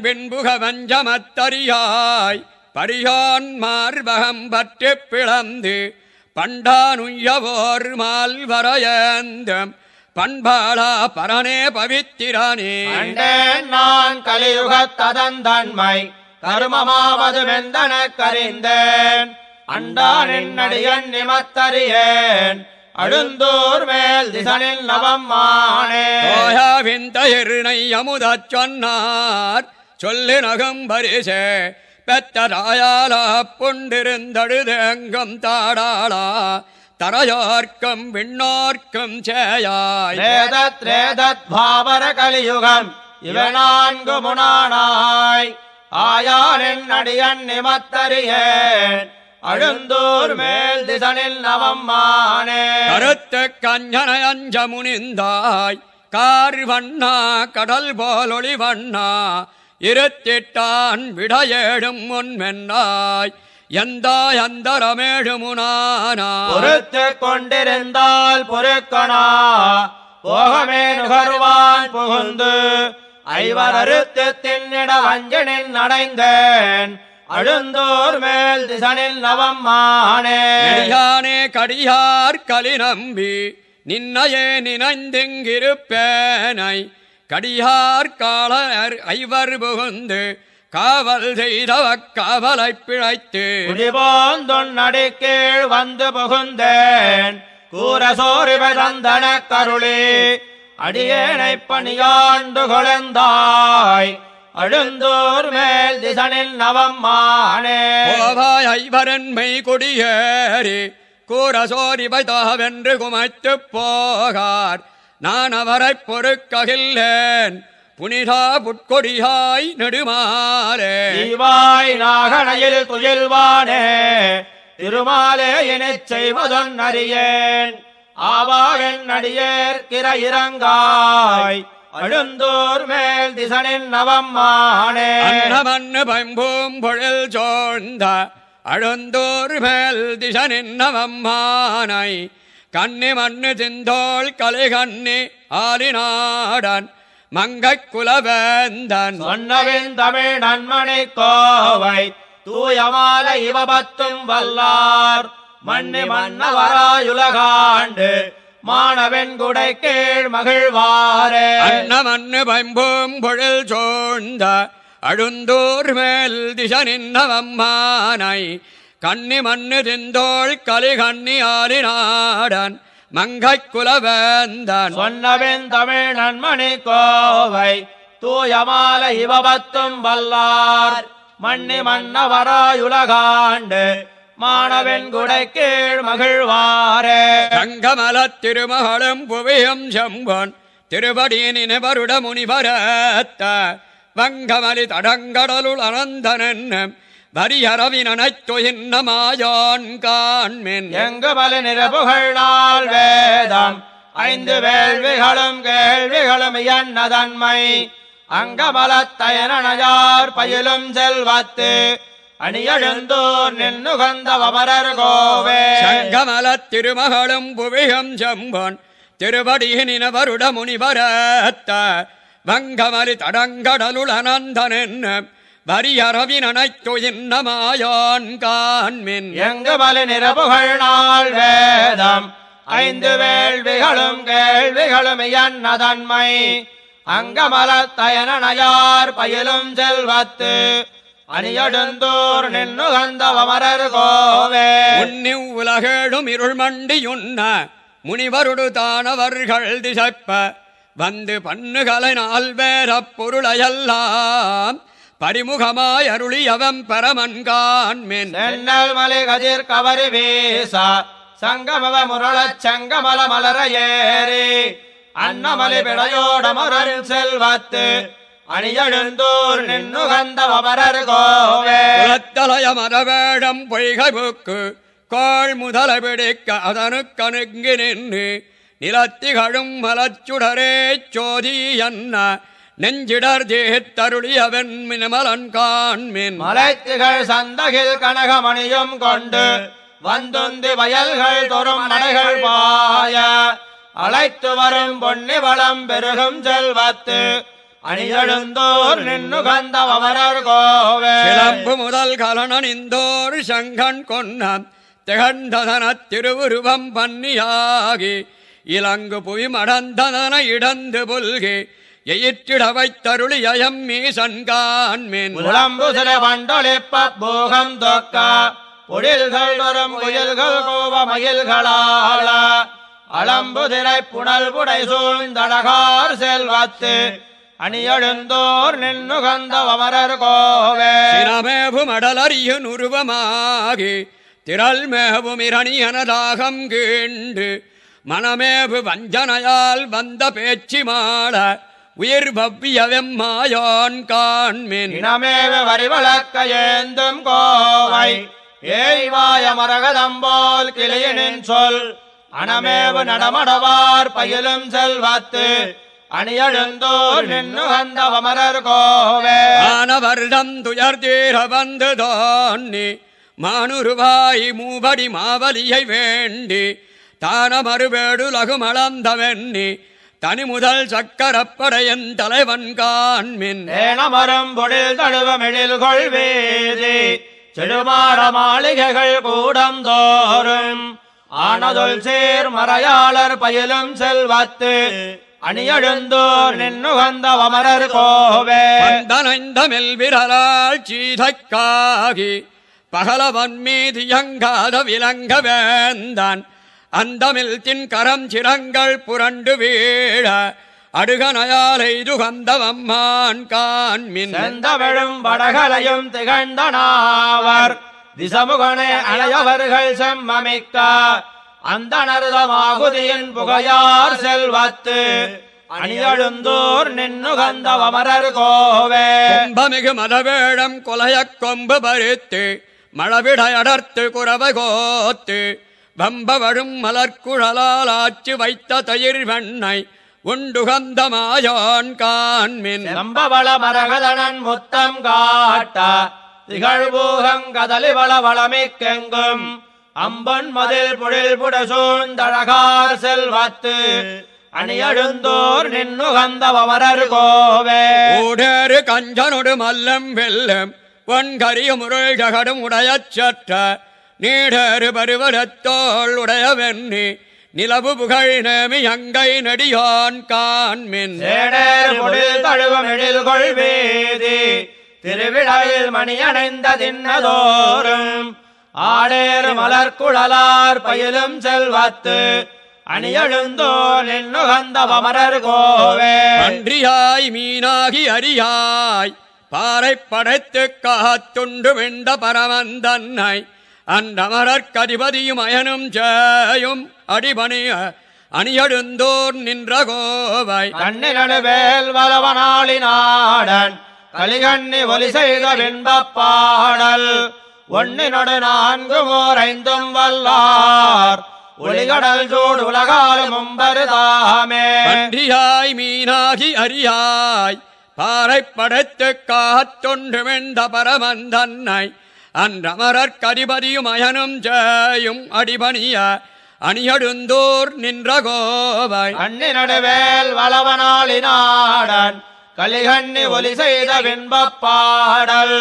பின்புக வஞ்சமத்தறியாய் பரியான் மார்பகம் பற்றி பிளந்து பண்டானுய்யவோர் மால்வரையந்தம் பண்பாளா பரனே பவித்திரானே நான் கலியுக கலியுகத்ததந்தன்மை கருமமாவது மெந்தன கரிந்தேன் அண்டான் என்னடியன் நிமத்தறியேன் அழுந்தோர் மேல் திசனில் நவம்மானேயாவின் தயிரினை அமுதச் சொன்னார் சொல்லி நகம் பரிசே பெத்த ராயாலா புண்டிருந்தழுதெங்கும் தாடாளா தரையார்க்கம் விண்ணார்க்கம் சேயாய் வேதத் பாவர கலியுகம் இவனான்கு முனானாய் ஆயாரின் அடியன் நிமத்தறியேன் அழுந்தூர் மேல் திசனில் நவம்மானே கருத்து கஞ்சனை அஞ்ச முனிந்தாய் கார் வண்ணா கடல் போலொளி வண்ணா இருத்திட்டான் விடையேடும் முன்மென்னாய் எந்தாய் அந்த ரமேஷமுனானா பொறுத்து கொண்டிருந்தால் பொறுக்கனா போகமே நுகர்வான் புகுந்து ஐவர் அறுத்து தின்னிட வஞ்சனில் நடைந்தேன் அழுந்தோர் மேல் திசனில் நவம் மானே யானே கடியார் களி நம்பி நின்னையே நினைந்திங்கிருப்பேனை கடியார் காலர் ஐவர் புகுந்து காவல் செய்தவ காவலை பிழைத்து புலிபோந்தொன்னடி கீழ் வந்து புகுந்தேன் கூரசோரி வந்தன கருளே அடியேனை பணியாண்டு கொழந்தாய் அழுந்தோர் மேல் திசனில் நவம்மானே ஐவரன்மை கொடியேறி கூரசோரி வைதாவென்று குமைத்து போகார் நான் அவரை பொறுக்ககில்லேன் புனிதா புட்கொடியாய் நெடுமாலே இவாய் நாகனையில் துயில்வானே திருமாலே இணைச் செய்வதன் அறியேன் ஆவாகன் கிர இறங்காய் அழுந்தோர் மேல் திசனின் நவம்மானே அன்னமன்னு பம்பும் பொழில் சோழ்ந்த அழுந்தோர் மேல் திசனின் நவம் மானை கண்ணி மண்ணு திந்தோள் கலை கண்ணி ஆலினாடன் மங்கக் குலவேந்தன் சொன்னவின் தமிழ் நன்மணி கோவை தூயமால இவபத்தும் வல்லார் மண்ணி மன்னவராயுலகாண்டு மாணவன் குடை கீழ் மகிழ்வாரே அன்னமன்னு பம்பும் பொழில் சோழ்ந்த அழுந்தூர் மேல் திச நின்றவம்மானை கண்ணி மண்ணு திந்தோள் கண்ணி ஆறினாடன் மங்கை குலவேந்தன் சொன்னவேன் தமிழ் நன்மணி கோவை தூயமால இவபத்தும் வல்லார் மண்ணி மன்னவராயுலகாண்டு மாணவன் குடை கீழ் மகிழ்வாரே தங்கமல திருமகளும் புவியும் செம்பன் திருவடியின நினைவருட முனிவரத்த வங்கமலி தடங்கடலுள் அனந்தனன்னும் வரியறவின் அனைத்து மாயான் காண்மின் எங்கு பல நிறபுகழ் வேதம் ஐந்து வேள்விகளும் கேள்விகளும் என்னதன்மை அங்கமலத்தயனனையார் பயிலும் செல்வத்து அணியழுந்தோர் நின்னுகந்தவமரர் கோவே சங்கமல திருமகளும் புவிகம் செம்பன் திருவடியின வருட முனிவரத்த வங்கமலி தடங்கடலுள் அனந்தன் வரியறவின் அனைத்துயின்னமாயான் காண்மின் எங்கு மலை நிறபுகழ் நாள் வேதம் ஐந்து வேள்விகளும் கேள்விகளும் என்னதன்மை அங்கமல அங்கமலத்தயனனையார் பயிலும் செல்வத்து அணியடுந்தோர் நின்னுகந்தவமரர் கோவே உன்னி உலகேடும் இருள் மண்டி உண்ண முனிவருடு தானவர்கள் திசைப்ப வந்து பண்ணுகலை நால்வேரப் பொருளையெல்லாம் பரிமுகமாய் அருளி அவன் பரமன்கான் மலை கதிர் கவரி வீசா சங்கமவ முரள சங்கமல மலர ஏறி அன்னமலை பிழையோட முரண் செல்வத்து அணியழுந்தூர் நின்னுகந்தவரர் கோவேத்தலய மரவேடம் பொய்கபுக்கு கோள் முதல பிடிக்க அதனு கணுங்கி நின்று நிலத்திகழும் மலச்சுடரே சோதி என்ன நெஞ்சிடர் தேகத்தருளி அவன் மினமலன் காண்மின் மலைத்துகள் சந்தகில் கனகமணியும் கொண்டு வந்துந்து வயல்கள் தோறும் மலைகள் பாய அழைத்து வரும் பொன்னி வளம் பெருகும் செல்வத்து அணியெழுந்தோர் கந்த அவரர் கோவே கிளம்பு முதல் கலனணிந்தோர் சங்கன் கொன்ன திகழ்ந்ததன திருவுருவம் பன்னியாகி இலங்கு புவி மடந்ததன இடந்து புல்கே எயிற்றிட வைத்தருளி அயம் மீசன்கான் மீன் உளம்பு சிறவண்டொழிப்ப போகம் தோக்கா பொழில்கள் வரும் முயல்கள் கோவ மயில்களாள அளம்புதிரை புனல் புடை சூழ்ந்தழகார் செல்வத்து அணியெழுந்தோர் நின்னுகந்த அமரர் கோவே மடலறிய நுருவமாகி திரள் மேவும் இரணியனதாகம் கீண்டு மனமேபு வஞ்சனையால் வந்த பேச்சு மாட உயிர் பவ்யவெம் மாயான் காண்மேன் இனமேவ வரிவளக்க கோவை ஏய்வாய மரகதம்போல் கிளியனின் சொல் அனமேவு நடமடவார் பயிலும் செல்வத்து அணியழுந்தோர் நின்னு வந்தவமரர் கோவே மானுருவாய் மூபடி மாவலியை வேண்டி தானமறுவேடு லகுமளந்தவெண்ணி தனி முதல் சக்கரப்படையன் தலைவன் காண்மின் ஏனமரம் பொழில் தழுவமிழில் கொள்வேதி செடுமாற மாளிகைகள் கூடம் தோறும் ஆனதொல் சேர் மறையாளர் பயிலும் செல்வத்து அணியெழுந்தோர் நின்னுகந்த அமரர் கோவே தனைந்தமில் விரலால் சீதைக்காகி பகலவன் மீது எங்காத விலங்க வேந்தான் அந்தமில் தின் கரம் சிரங்கள் புரண்டு வீழ அடுகனையாலை துகந்தவம்மான் கான் மின் செந்தவழும் வடகலையும் திகழ்ந்தனாவர் திசமுகனே அழையவர்கள் செம்மமிக்க அந்த நருதமாகுதியின் புகையார் செல்வத்து அணியழுந்தூர் நின்னுகந்தவமரர் கோவே கும்பமிகு மதவேடம் கொலையக் கொம்பு பறித்து மழவிட அடர்த்து குறவை கோத்து வம்பவழும் மலர்குழலால் ஆச்சு வைத்த தயிர் வெண்ணை உண்டுகந்த மாயான் காண்மின் நம்பவள மரகதனன் முத்தம் காட்ட திகழ்பூகங்கதலி வளமிக்கெங்கும் அம்பன் மதில் புழில் புடசூழ்ந்தழகார் செல்வாத்து அணியழுந்தோர் நின்னுகந்தவமரர் கோவே ஊடேறு கஞ்சனுடு மல்லம் வெல்லம் கரிய முருள் ஜகடும் உடைய சற்ற நீடரு பருவனத்தோள் உடையவென்னி நிலவு புகழ் நேமி அங்கை நடிகான் காண்மின் திருவிழாவில் மணி அடைந்த தின்னதோறும் ஆடேறு மலர் குழலார் பயிலும் செல்வாத்து அணியெழுந்தோல் நுகந்த அமரர் கோவே அன்றியாய் மீனாகி அறியாய் பாறை படைத்து காத்துண்டு வெண்ட பரமந்தன்னை அந்த அந்தமரற்கதிபதியும் அயனும் ஜெயும் அடிபணிய அணியழுந்தோர் நின்ற கோவை கண்ணிலடுவேல் வலவனாளினாடன் கலிகண்ணி ஒலி செய்த விண்பப் பாடல் ஒன்னினொடு நான்கு ஓர் ஐந்தும் வல்லார் ஒளிகடல் சூடு உலகால் மும்பருதாமே அன்றியாய் மீனாகி அறியாய் பாறை படைத்து காத்தொன்று வெந்த பரமந்தன்னை அன்றமரற்கரிபதியும் அயனும் ஜெயும் அடிபணிய அணியடுந்தோர் நின்ற கோவாய் அண்ணி நடுவேல் வளவனாளினாடன் கலிகண்ணி ஒலி செய்த விண்பப் பாடல்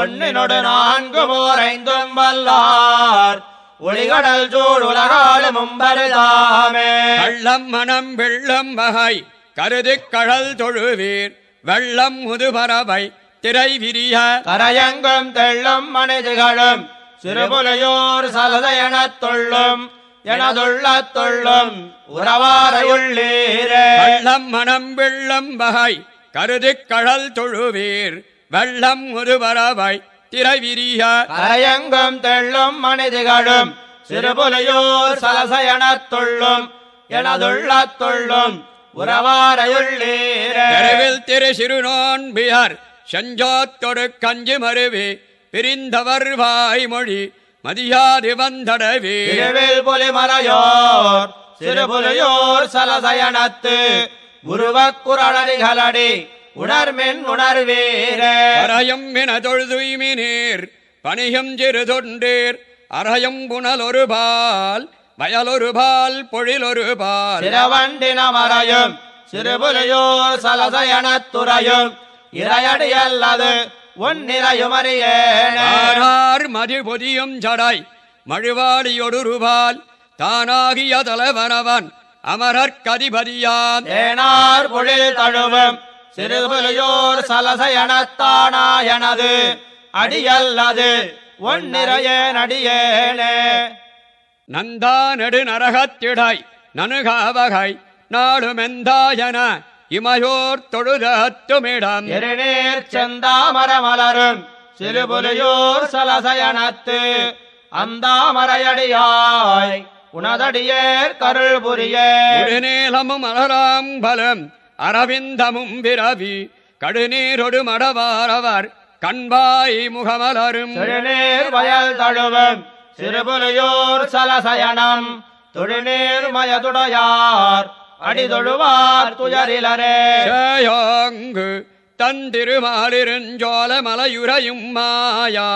ஒன்னினொடு நான்கு ஐந்தும் வல்லார் ஒளிகடல் சூழ் உலகாடு மும்பருதாமே வெள்ளம் மனம் வெள்ளம் வகை கருதி கழல் தொழுவீர் வெள்ளம் முதுபரவை திரை விரிய கரையங்கும் தெள்ளும் மனிதர்களும் சிறுபுலையோர் சலதையன தொள்ளும் எனதுள்ள தொள்ளும் உறவாரையுள்ளீரே வெள்ளம் மனம் வெள்ளம் வகை கருதி கழல் தொழுவீர் வெள்ளம் ஒருவரவை திரை விரிய கரையங்கும் தெள்ளும் மனிதர்களும் சிறுபுலையோர் சலசையன தொள்ளும் எனதுள்ள தொள்ளும் உறவாரையுள்ளீரே தெருவில் திரு சிறுநோன் பியர் செஞ்சாத்தொரு கஞ்சி மருவி பிரிந்தவர் வாய்மொழி மதியாது வந்தடவே புலி மறையோர் சிறுபுலியோர் சலசயனத்து உருவக்குரளடிகளடி உணர்மென் உணர்வேரயம் மினதொழுதுய்மி நீர் பணியம் சிறுதொண்டீர் புனல் ஒரு பால் வயல் ஒரு பால் பொழில் ஒரு பால் சிறவண்டின மறையும் சிறுபுலியோர் சலசயனத்துறையும் இறையடியல்லது உன் நிலையுமறியார் மதிபொதியும் சடாய் மழுவாடியொடுருவால் தானாகிய தலைவனவன் அமரர்கதிபதியான் பொழில் தழுவும் சிறுபுலியோர் சலசயனத்தானா எனது அடியல்லது உன் நிறையேன் அடியேனே நந்தா நெடு நரகத்திடாய் நனுகாவகை நாடுமெந்தாயன இமையோர் தொழுதத்துமிடம் இருநீர் செந்தாமரமலரும் சிறுபுலியோர் சலசயனத்து அந்தாமரையடியாய் உனதடியேர் கருள் புரிய நீளமும் பலம் அரவிந்தமும் பிறவி கடுநீரொடு மடவாரவர் கண்பாய் முகமலரும் சிறுநீர் வயல் தழுவம் சிறுபுலியோர் சலசயனம் தொழுநீர் மயதுடையார் அடிதொழுவார் துயரிலரே தன் திருமாலிருஞ்சோல மலையுறையும் மாயா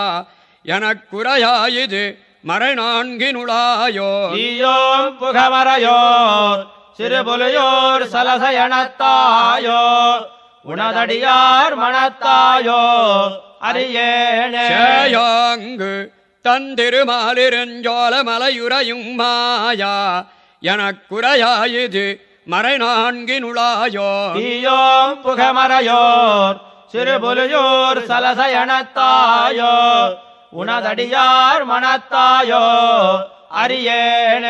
குறையாயுது மறைநான்கினுளாயோ ஈயோம் புகமரையோர் சிறுபுலியோர் சலசயணத்தாயோ உணதடியார் மனத்தாயோ தன் திருமாலிருஞ்சோல மலையுறையும் மாயா குறையாயுது மறை நான்கினுளாயோ தீயோம் புகமறையோர் சிறுபொலியோர் சலசயணத்தாயோ உனதடியார் மனத்தாயோ அரியார்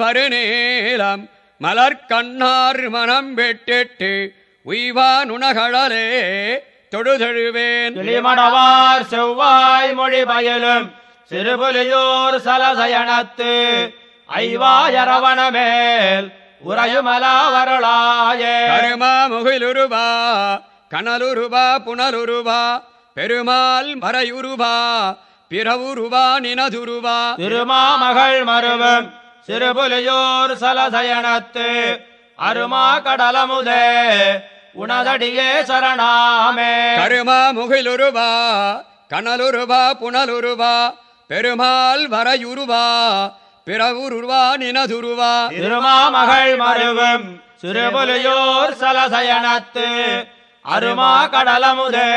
வருநீளம் வருநேலம் மலர்கண்ணார் மனம் வெட்டிட்டு உய்வான் உணகழலே தொடுதழுவேன் இளிமணவார் செவ்வாய் மொழி பயிலும் சிறுபுலியூர் சலசயணத்து ஐவாயரவணமேல் உரையுமலாவருளாய கருமா முகிலுருவா புனலுருவா பெருமாள் மறையுருவா பிறவுருவா நினதுருவா திருமாமகள் மருவம் சிறுபுலியோர் சலசயனத்து அருமா கடலமுதே உனதடியே சரணாமே கருமா முகிலுருவா கணலுருவா புனலுருவா பெருமாள் வரையுருவா பிறவுருவானினதுருவா திருமாமகள் மருவும் சிறுபுலியோர் சலசயனத்து அருமா கடலமுதே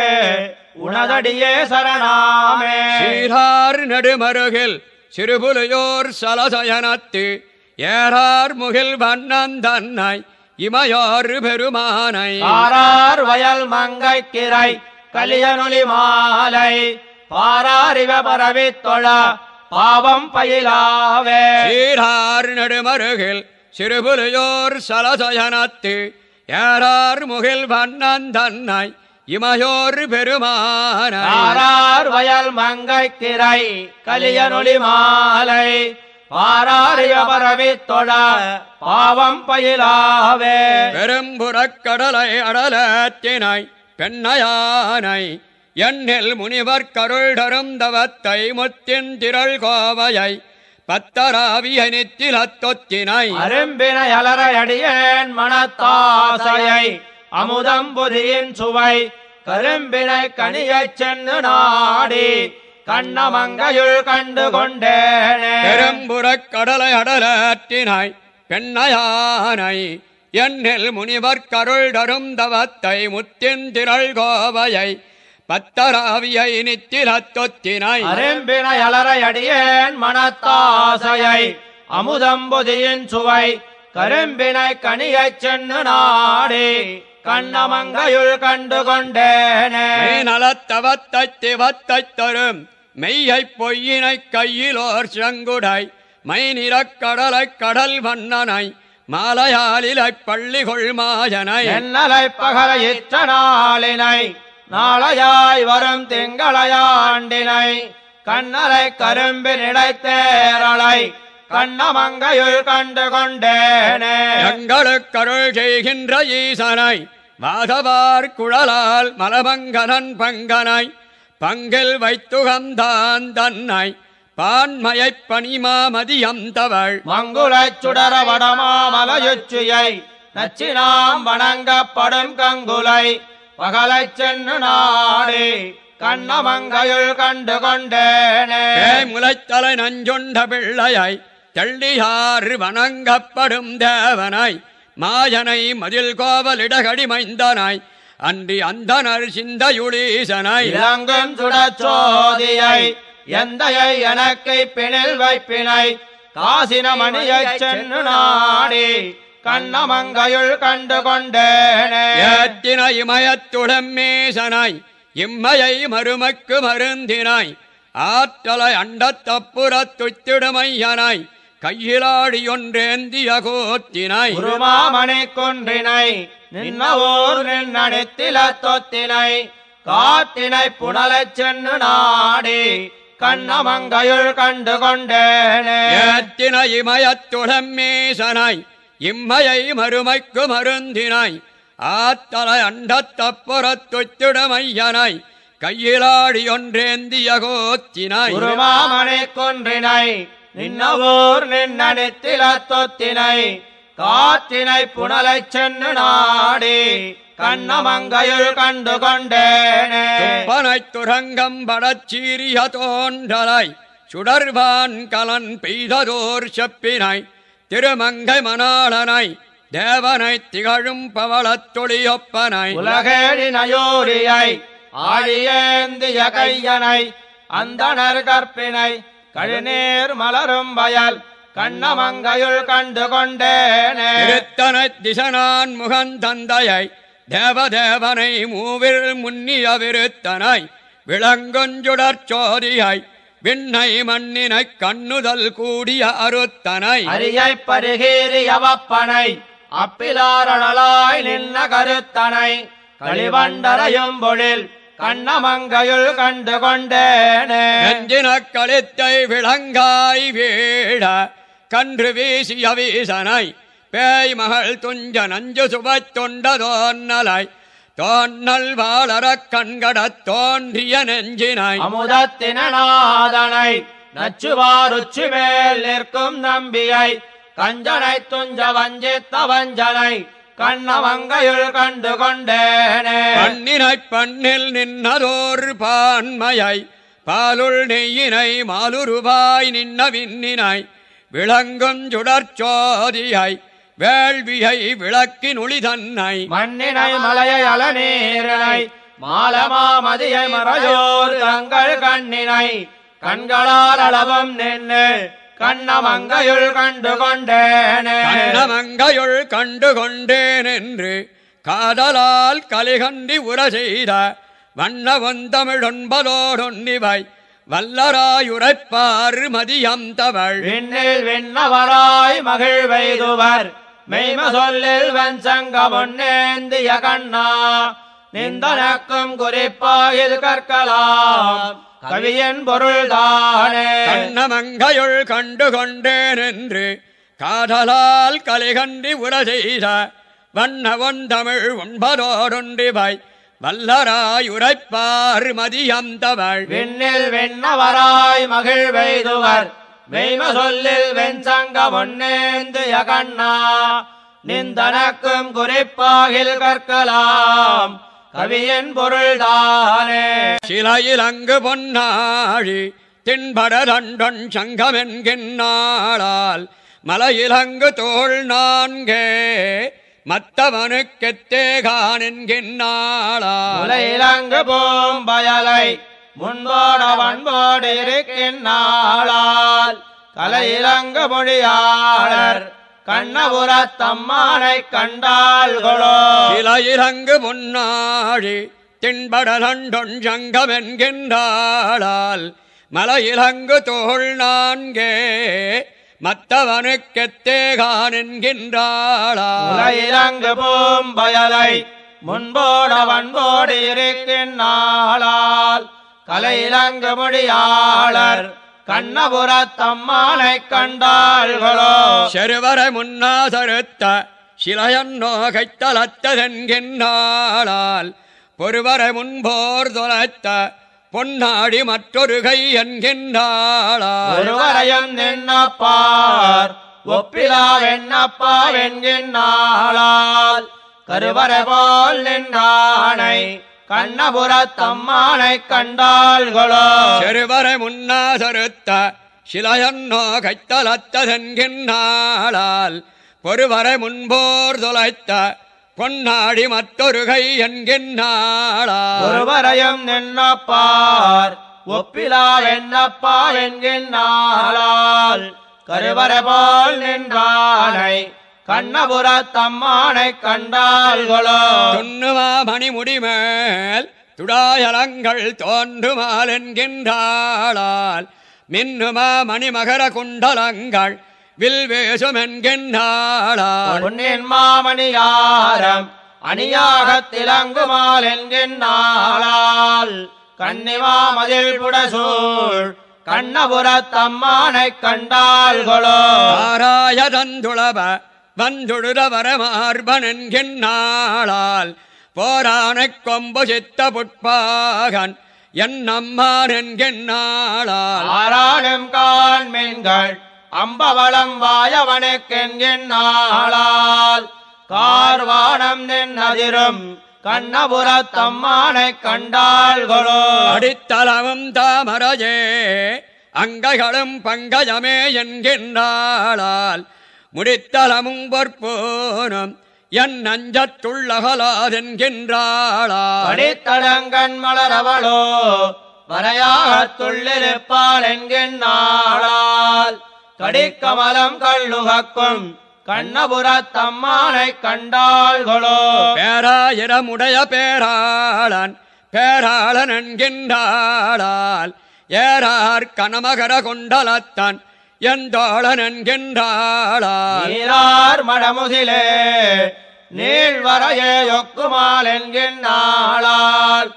உனதடியே சரணாமே சீரார் நெடுமருகில் சிறுபுலியோர் சலசயனத்து ஏறார் முகில் வண்ணன் தன்னாய் இமையாறு பெருமானை ஆறார் வயல் மங்கை கிரை கலியனொலி மாலை பாராரிவ பரவி தொழ பாவம் பயிலாவே சீரார் நெடுமருகில் சிறுபுலியோர் சலசயனத்து ஏறார் முகில் வண்ணன் தன்னாய் இமையோர் பெருமானார் வயல் மங்கை திரை கலியனொளி மாலை பாராரியபரவி தொழ பாவம் பயிலாவே பெரும்புறக் கடலை அடலத்தினை பெண்ணையானை எண்ணில் முனிவர் கருள் தருந்தவத்தை முத்தின் திரள் கோவையை பத்தராவிய நித்தில தொத்தினை அரும்பினை அலற அடியேன் மனத்தாசையை அமுதம் புதியின் சுவை கரும்பினை கனியச் சென்று நாடி கண்ணமங்கையுள் கண்டு கொண்டேனே பெரும்புறக் கடலை அடலாற்றினாய் பெண்ணையானை என்னில் முனிவர் கருள் தரும் தவத்தை முத்தின் திரள் கோவையை பத்தராவியை நித்திரத்தொத்தினை அரும்பினை அலரை அடியேன் மனத்தாசையை அமுதம்புதியின் சுவை கரும்பினை கனியை சென்று நாடி கண்ணமங்கையுள் கண்டு கொண்டேனே நலத்தவத்தை திவத்தை தரும் மெய்யை பொய்யினை கையிலோர் செங்குடை மை நிறக்கடலை கடல் வண்ணனை மாலையாளிலை பள்ளி கொள்மாயனை என்னலை பகலை இத்த நாளையாய் வரும் திங்களையாண்டினை கண்ணரை கரும்பி நிலைத்தேரலை கண்ணமங்கையுள் கண்டு கொண்டேனே அருள் செய்கின்ற ஈசனை வாதவார் குழலால் மலபங்கனன் பங்கனை பங்கில் வைத்துகந்தான் தன்னை பான்மயைப் பணிமாமதியம் தவள் மங்குளை சுடர வடமாமலையுச்சியை நச்சினாம் வணங்கப்படும் கங்குலை பகலை சென்னு நாடி கண்ணமங்கையுள் கண்டு கொண்டேனே முளைத்தலை நஞ்சொண்ட பிள்ளையாய் தள்ளியாறு வணங்கப்படும் தேவனாய் மாயனை மதில் கோவலிடகடிமைந்தனாய் அன்றி அந்த அந்தனர் யுளீசனாய் இளங்கன் சுடச்சோதியை எந்தையை எனக்கு பிணில் வைப்பினை காசின மணியை சென்று நாடி கண்ணமங்கையுள் கண்டு கொண்டேனை மயத்துடன் மேசனாய் இம்மையை மருமக்கு மருந்தினாய் ஆற்றலை அண்டத்தப்புற துத்திடுமையனாய் கையிலாடி ஒன்றேந்திய கோத்தினாய் உருமாமனை கொன்றினை நின்னவோர் நின்னடித்தில தொத்தினை காத்தினை புனலச் சென்று நாடி கண்ணமங்கையுள் கண்டு கொண்டேனே மயத்துடன் மீசனாய் இம்மையை மறுமைக்கு மருந்தினாய் ஆத்தலை கையிலாடி ஒன்றேந்திய கோத்தினாய் மாமனை கொன்றினை நின்னவோர் நின்னணித்தில தொத்தினை காத்தினை புனலை சென்று நாடி கண்ணமங்கையுள் கண்டு கொண்டேனே பனை துரங்கம் படச்சீரிய தோன்றலாய் சுடர்வான் கலன் பெய்ததோர் செப்பினாய் திருமங்கை மணாளனாய் தேவனை திகழும் பவளத்தொழியொப்பனாய் உலகேழினையோரியை ஆழியேந்திய கையனை அந்தனர் கற்பினை கழுநீர் மலரும் வயல் கண்ணமங்கையுள் கண்டு கொண்டேனே திசனான் முகன் தந்தையை தேவதேவனை மூவில் முன்னிய விருத்தனாய் விளங்குஞ்சுடற் சோதியாய் விண்ணை மண்ணினை கண்ணுதல் கூடிய அருத்தனை அரியை பருகேறி அவப்பனை அப்பிலாரணலாய் நின்ன கருத்தனை களிவண்டரையும் பொழில் கண்ணமங்கையுள் கண்டு கொண்டேனே கழுத்தை விளங்காய் வீட கன்று வீசிய வீசனை பேய் மகள் துஞ்ச நஞ்சு சுபத் தொண்டதோன்னலாய் தோன்னல் வாழற கண்கட தோன்றிய நெஞ்சினாய் அமுதத்தினாதனை நச்சுவாருச்சு மேல் நிற்கும் நம்பியை கஞ்சனை துஞ்ச வஞ்சி தவஞ்சனை கண்ணவங்கையுள் கண்டு கொண்டேனே கண்ணினை பண்ணில் நின்னதோர் பான்மையை பாலுள் நெய்யினை மாலுருவாய் நின்ன விண்ணினாய் விளங்கும் சுடற்சோதியாய் வேள்வியை விளக்கின் ஒளி தன்னை மண்ணினை மலையை அளநீரனை மாலமாமதியை மறையோர் தங்கள் கண்ணினை கண்களால் அளவம் நின்று கண்ணமங்கையுள் கண்டு கொண்டேன் கண்ணமங்கையுள் கண்டு கொண்டேன் என்று காதலால் கலிகண்டி உர செய்த வண்ண ஒன்பதோடொன்னிவை வல்லராயுரைப்பார் மதியம் தவள் விண்ணில் விண்ணவராய் மகிழ்வைதுவர் மெய்ம சொல்லில் வெண்சங்கமுன்னேந்திய கண்ணா நிந்தனக்கும் குறிப்பாக இது கற்கலாம் கவியின் பொருள்தானே கண்ணமங்கையுள் கண்டு கொண்டேன் என்று காதலால் கலிகண்டி உர செய்த வண்ணவன் தமிழ் உண்பதோடு ஒன்பதோடொன்றிவாய் வல்லராய் உரைப்பார் மதியந்தவள் விண்ணில் வெண்ணவராய் மகிழ்வெய்துவர் மெய்ம சொல்லில் வெண்சங்கம் ஒன்னேந்து யகண்ணா நிந்தனக்கும் குறிப்பாகில் கற்கலாம் கவியின் பொருள்தானே சிலையில் அங்கு பொன்னாழி தின்பட தண்டன் சங்கம் என்கின்றாளால் மலையில் அங்கு தோல் நான்கே மத்தவனுக்கு தேகான் என்கின்றாளால் அங்கு போம்பயலை முன்போடவன்போடு இருக்கின்றாளால் கலையிலங்க மொழியாளர் கண்ணபுரத்தம்மானை கண்டாள்களோ இலங்கு முன்னாடி தின்படலண்டொன்றங்கம் என்கின்றாளால் மலையிலங்கு தோல் நான்கே மற்றவனுக்கெத்தேகான் என்கின்றாளாங்கு பூம்பயலை முன்போடவன்போடு இருக்கின்றாளால் கலையிலங்கு கலையிலங்குமொழியாளர் கண்ணபுரத்தம்மாளை கண்டாள்களோ செருவரை முன்னா சருத்த சிலையன்னோ கைத்தளத்ததென்கின்றாளால் பொறுவரை முன்போர் துலத்த பொன்னாடி மற்றொரு கை என்கின்றாளால் நின்னப்பார் ஒப்பிலா வெண்ணப்பா என்கின்றாளால் கருவரை போல் நின்றானை கண்ணபுரத்தம்மானை கண்டாள்களோ சிறுவரை முன்னா சருத்த சிலையன்னோ கைத்தலத்ததென்கின்றாளால் பொறுவரை முன்போர் தொலைத்த பொன்னாடி மற்றொரு கை என்கின்றாளால் ஒருவரையும் நின்னப்பார் ஒப்பிலா என்னப்பா என்கின்றாளால் கருவரை நின்றாளை கண்ணபுரத்தம்மானை கண்டாள்களோ துண்ணுமா மணிமுடிமேல் துடாயலங்கள் தோன்றுமால் என்கின்றாளால் மின்னுமா மணிமகர குண்டலங்கள் வில்வேசும் என்கின்றாளால் பொன்னின் மாமணியாரம் அணியாக திலங்குமால் என்கின்றாளால் கண்ணிமா மதில் புடசூழ் கண்ணபுரத்தம்மானை கண்டாள்களோ ஆராயதந்துளவ வந்தொழுத வரமார்பனென்கின்னால் போரானக் கொம்பு சித்த புட்பாகன் என் நம்மான் என்கின்னால் ஆராடும் காண்மீன்கள் அம்பவளம் வாயவனுக்கென்கின்னால் கார்வானம் நின்னதிரும் கண்ணபுரத்தம்மானை கண்டாள்களோ அடித்தளவும் தாமரையே அங்கைகளும் பங்கஜமே என்கின்றாளால் முடித்தலமும் பொற்போனும் என் நஞ்சத்துள்ளகலாதென்கின்றாளாடத்தடங்கண் மலரவளோ வரையாகத்துள்ளிருப்பாள் என்கின்றாளால் கடிக்கமலம் கள்ளுகக்கும் கண்ணபுரத்தம்மானை கண்டாள்களோ பேராயிரமுடைய பேராளன் பேராளன் என்கின்றாளால் ஏறார் கணமகர கொண்டலத்தான் எந்தாளனென்கின்றாளார் மடமுதிலே நீழ்வரையே ஒக்குமால் என்கின்றாளால்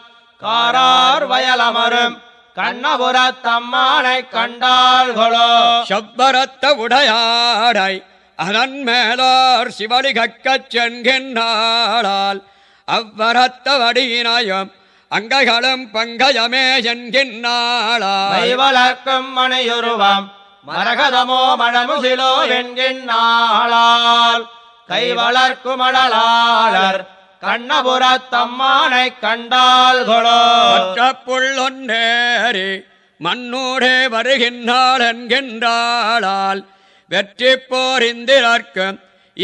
காரார் வயலமரும் கண்ணபுரத்தம்மானை கண்டாள்களோ செவ்வரத்த உடையாடை அதன் மேலார் கக்கச் சென்கின்றாளால் அவ்வரத்த அவ்வரத்தவடியினாயம் அங்ககளும் பங்கயமே என்கின்றாளா வளர்க்கும் மனையுருவம் மரகதமோ மழமுகிலோ என்கின்றாளால் மடலாளர் கண்ணபுரத்தம்மானை கண்டால் கொளோற்றப்புள்ளொன்னேறி மண்ணூரே வருகின்றாள் என்கின்றாளால் வெற்றி போர் இந்திரற்கு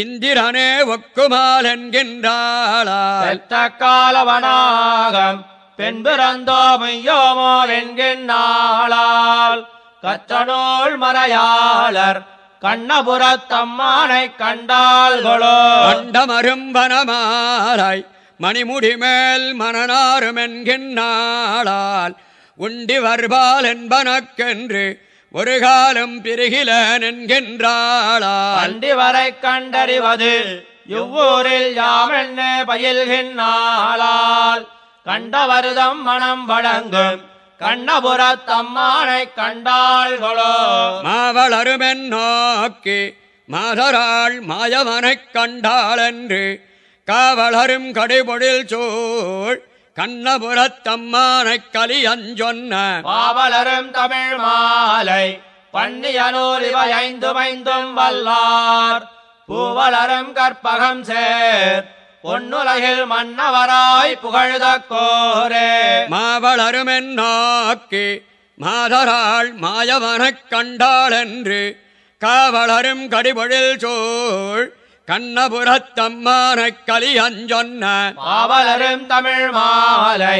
இந்திரனே ஒக்குமாள் என்கின்றாளால் காலவனாகம் பெண் பிறந்தோமையோமோ என்கின்றாளால் கற்றனோள் மறையாளர் கண்ணபுரத்தம்மானை கண்டாள்களோ மேல் மனநாரும் என்கின்றாளால் உண்டி வர்பால் என்பனக்கென்று ஒரு காலம் பிரிகிலன் என்கின்றாளால் அண்டி வரை கண்டறிவது இவ்வூரில் யாம் என்ன பயில்கின்றாளால் கண்டவருதம் மனம் வழங்கும் கண்ணபுரத்தம்மானை கண்டாள்களோ மாவளருமென் நோக்கி மாதராள் மாயவனைக் கண்டாளென்று காவலரும் கடிபொழில் சூழ் கண்ணபுரத்தம்மானை கலியஞ்சொன்ன மாவலரும் தமிழ் மாலை பன்னியனூர் இவை ஐந்து ஐந்துமைந்தும் வல்லார் பூவலரும் கற்பகம் சேர் பொன்னுலகில் மன்னவராய் புகழ்தக்கோரே மாவளருமென் நோக்கி மாதராள் மாயவனக் கண்டாள் என்று காவலரும் கடிபொழில் சோழ் கண்ணபுரத்தம்மான களி அஞ்சொன்ன மாவலரும் தமிழ் மாலை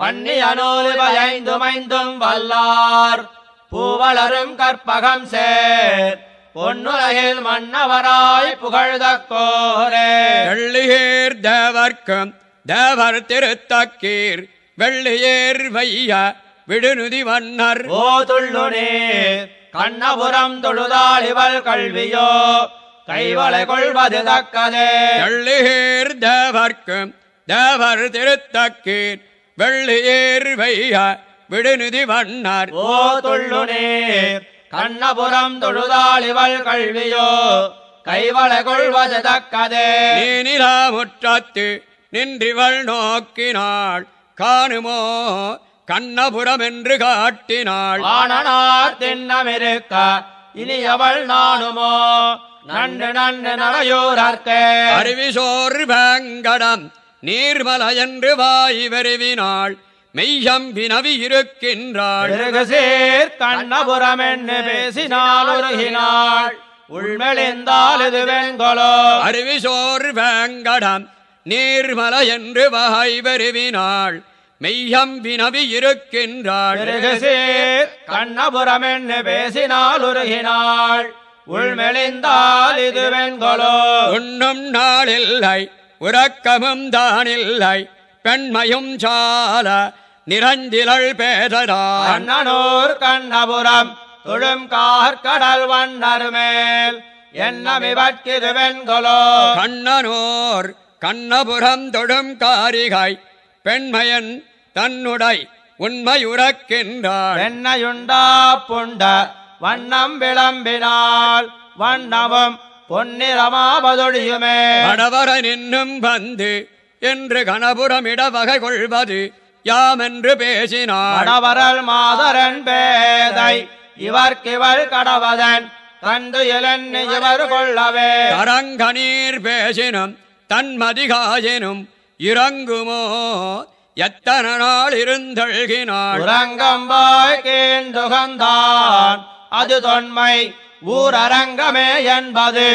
பண்ணி நூல் பயந்துமைந்தும் வல்லார் பூவலரும் கற்பகம் சேர் பொன்னுலகில் மன்னவராய் புகழ்தக்கோரே வெள்ளியேர் தேவர்க்கம் தேவர் திருத்தக்கீர் வெள்ளியேர் வைய விடுநுதி மன்னர் ஓ துள்ளுனே கண்ணபுரம் தொழுதால் இவள் கல்வியோ கைவளை கொள்வது தக்கதே வெள்ளியேர் தேவர்க்கம் தேவர் திருத்தக்கீர் வெள்ளியேர் வைய விடுநிதி மன்னர் ஓ துள்ளுனேர் கண்ணபுரம் தொழுதாள் இவள் கல்வியோ கைவள கொள்வது தக்கதே நீனிலா முற்றத்து நின்றிவள் நோக்கினாள் காணுமோ கண்ணபுரம் என்று காட்டினாள் ஆனனார் தின்னமிருக்க இனி அவள் நானுமோ நன்று நன்று நனையோரார்க்கே அருவிசோர் வேங்கடம் நீர்மல என்று வாய் வருவினாள் மெய்யம்பி நவி இருக்கின்றாள் கண்ணபுரம் என்று பேசினால் உருகினாள் உள்மெளிந்தால் இது வெண்கொலோ அருவிசோர் வேங்கடம் நீர்மல என்று வகை பெருவினாள் மெய்யம் வினவி இருக்கின்றாள் கண்ணபுரம் என்று பேசினால் உருகினாள் உள்மெளிந்தால் இது வெண்கொலோ உண்ணும் நாள் இல்லை உறக்கமும் தானில்லை பெண்மையும் சால நிரஞ்சிலள் பேதரா அண்ணனூர் கண்ணபுரம் தொழும் கார்கடல் வண்ணர் மேல் என்னமிவற்கிருவெண்கொலோ கண்ணனூர் கண்ணபுரம் தொழும் காரிகை பெண்மையன் தன்னுடை உண்மையுறக்கின்றாள் என்னையுண்டா புண்ட வண்ணம் விளம்பினால் வண்ணவம் பொன்னிறமாவதொழியுமே வடவரன் இன்னும் வந்து என்று கணபுரமிட வகை கொள்வது யாமென்று பேசினார் கடவரல் மாதரன் பேதை இவர் கிவள் கடவதன் தந்து இளன் இவர் கொள்ளவே தரங்க நீர் பேசினும் தன்மதிகாயினும் இறங்குமோ எத்தனை நாள் இருந்தழ்கினாள் உறங்கம்பாய் கேந்துகந்தான் அது தொன்மை ஊரரங்கமே என்பது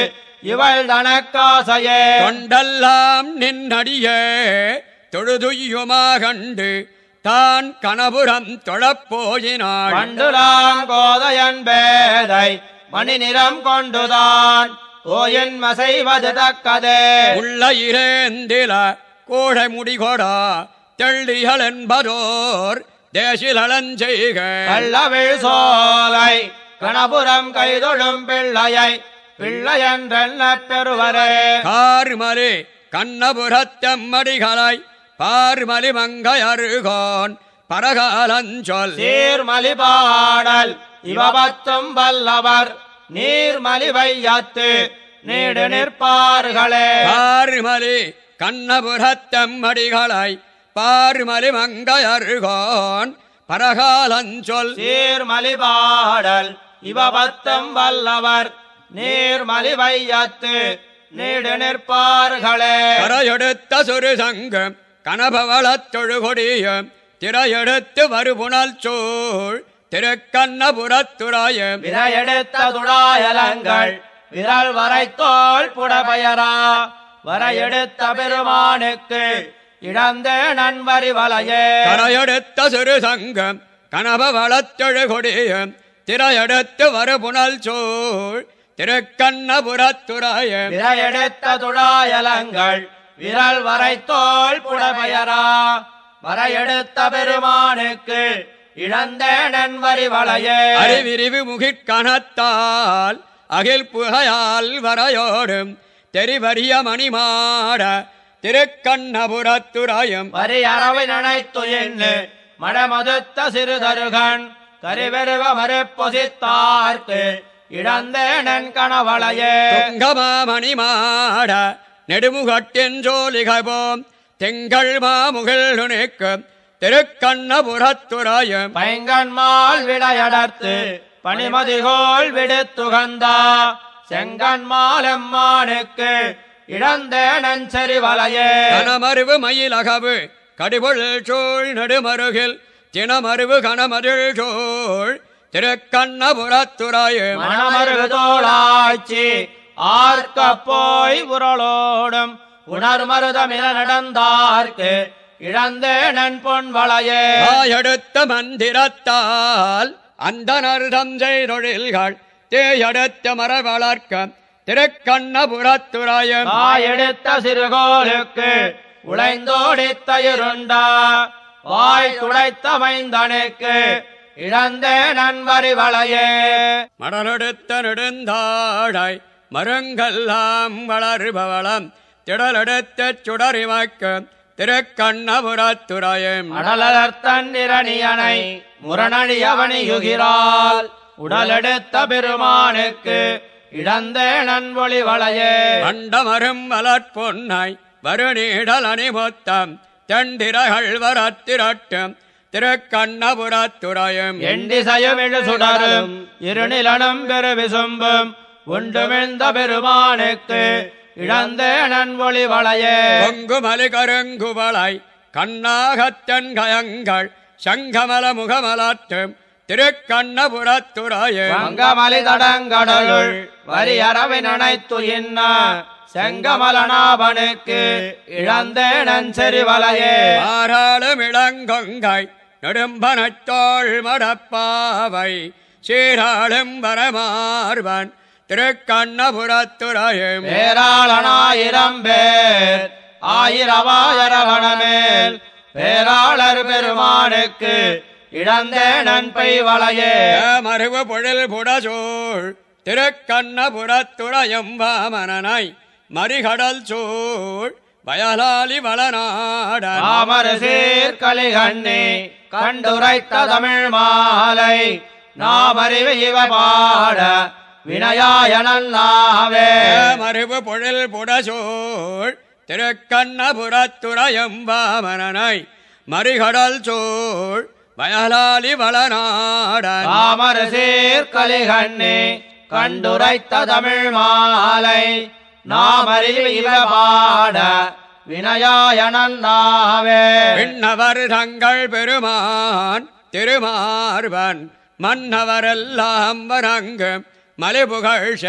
இவள் தனக்காசையே கொண்டெல்லாம் நின்னடியே தொழுதுயுமாகண்டு தான் கணபுரம் தொழப்போயினாள் கண்டுலாம் கோதையன் பேதை மணி நிறம் கொண்டுதான் கோயின் மசைவது தக்கதே உள்ள இரேந்தில கோழை முடிகொடா தெள்ளிகள் என்பதோர் தேசில் கள்ளவிழ் சோலை கணபுரம் கைதொழும் பிள்ளையை பிள்ளையன்றெண்ண பெறுவரே கண்ணபுரத்தம் மடிகளை பார்மலி மங்கையருகோன் பரகாலஞ்சொல் பாடல் இவபத்தும் வல்லவர் நீர்மலி வையத்து நீடு நிற்பார்களே பார்மலி கண்ணபுரத்தம்மடிகளாய் பார்மலி மங்கையருகோன் பரகாலஞ்சொல் பாடல் இவபத்தம் வல்லவர் நீர்மலி வையத்து நீடு நிற்பார்களே கரையெடுத்த சுரு சங்கம் கனபவளத் தொழுகொடிய திரையெடுத்து வருபுணல் சூழ் திருக்கண்ணபுரத்துராய விரையெடுத்ததுழாயலங்கள் விரல் வரைத்தோல் புடபயரா வரையெடுத்த பெருமானுக்கு இழந்த நண்பரி வலையே கரையெடுத்த சிறு சங்கம் கனப தொழுகொடிய திரையெடுத்து வருபுணல் சூழ் திருக்கண்ணபுரத்துராய விரையெடுத்ததுழாயலங்கள் விரல் வரைத்தோல் புடபயரா வர எடுத்த பெருமானுக்கு இழந்தேன் வரி வளையே அறிவிரிவு முகிற்கணத்தால் அகில் புகையால் வரையோடும் தெரிவறிய மணிமாட திருக்கண்ணபுரத்துறையும் வரி அரவை நினைத்து என்று மடமதுத்த சிறுதருகன் கரிவெருவ மறுப்பொசித்தார்க்கு இழந்தேன் கணவளையே மணிமாட நெடுமுகட்டெஞ்சோலிகபோம் திங்கள் மாமுகள் நுணைக்கு பைங்கண்மால் பைங்கன்மால் விடையடர்த்து பணிமதிகோள் விடுத்துகந்தா செங்கன்மாலம்மானுக்கு இழந்த நஞ்சரி வலையே கனமருவு மயிலகவு கடிபொள் சோழ் நெடுமருகில் தினமருவு கனமருள் சோழ் திருக்கண்ணபுரத்துறையும் மணமருகு தோளாட்சி ஆர்க்க போய் உரளோடும் உணர்மருதமில நடந்தார்க்கு இழந்தே நன் பொன் வளையே எடுத்த மந்திரத்தால் அந்த நர்தம் தொழில்கள் தேயடுத்த மர வளர்க்க திருக்கண்ணபுரத்துறையம் எடுத்த சிறுகோளுக்கு உழைந்தோடித்த இருண்டா வாய் துடைத்த மைந்தனுக்கு இழந்தே நண்பரி வளையே மடலெடுத்த நெடுந்தாடை மரங்கெல்லாம் வளர்பவளம் திடலெடுத்த சுடறிவாக்க திருக்கண்ணபுரத்துறையும் அடலர்த்தன்னிரணியனை முரணழியவணியுகிறாள் உடலெடுத்த பெருமானுக்கு இடந்தே நன்வொளி வளையே அண்டமரும் வளர்ப்பொன்னாய் வருநீடல் அணிமுத்தம் தெண்டிரகள் வரத்திரட்டும் திருக்கண்ணபுரத்துறையும் எண்டிசயமிழு சுடரும் இருநிலனும் பெருவிசும்பும் உண்டுமிழ்ந்த பெருமானுக்கு இழந்தேனன் ஒளி வளையே ஒங்குமலி கருங்குவளை கண்ணாகத்தன் கயங்கள் சங்கமல முகமலாற்றும் திருக்கண்ணபுரத்துறையே அங்கமலி தடங்கடலுள் வரியறவின் நினைத்து செங்கமலனாபனுக்கு செங்கமலநாபனுக்கு இழந்தேனன் செறிவலையே ஆறாலும் இளங்கொங்கை நெடும்பனத்தோள் மடப்பாவை சீராளும் வரமார்வன் திருக்கண்ணபுரத்துறையே பேராளனாயிரம் பேர் ஆயிரவாயரவணமேல் பேராளர் பெருமானுக்கு இழந்தே நன்பை வளையே மருவு பொழில் புடசூழ் திருக்கண்ணபுரத்துறையும் வாமனனாய் மறிகடல் சூழ் வயலாளி வளநாட ராமர் கண்ணி கண்டுரைத்த தமிழ் மாலை நாமறிவு இவ பாட வினயாயனாவே மறுபு பொழில் புடசோள் திருக்கண்ணபுரத்துறையம்பாமரனை மறிகடல் சோழ் வயலாளி வளநாடன் ராமரசீர் கலிகண்ணே கண்டுரைத்த தமிழ் மாலை நாமறியில் இவபாட வினயாயனாவே விண்ணவர் தங்கள் பெருமான் திருமார்வன் மன்னவரெல்லாம் வரங்கும் மலை புகழ்ஷ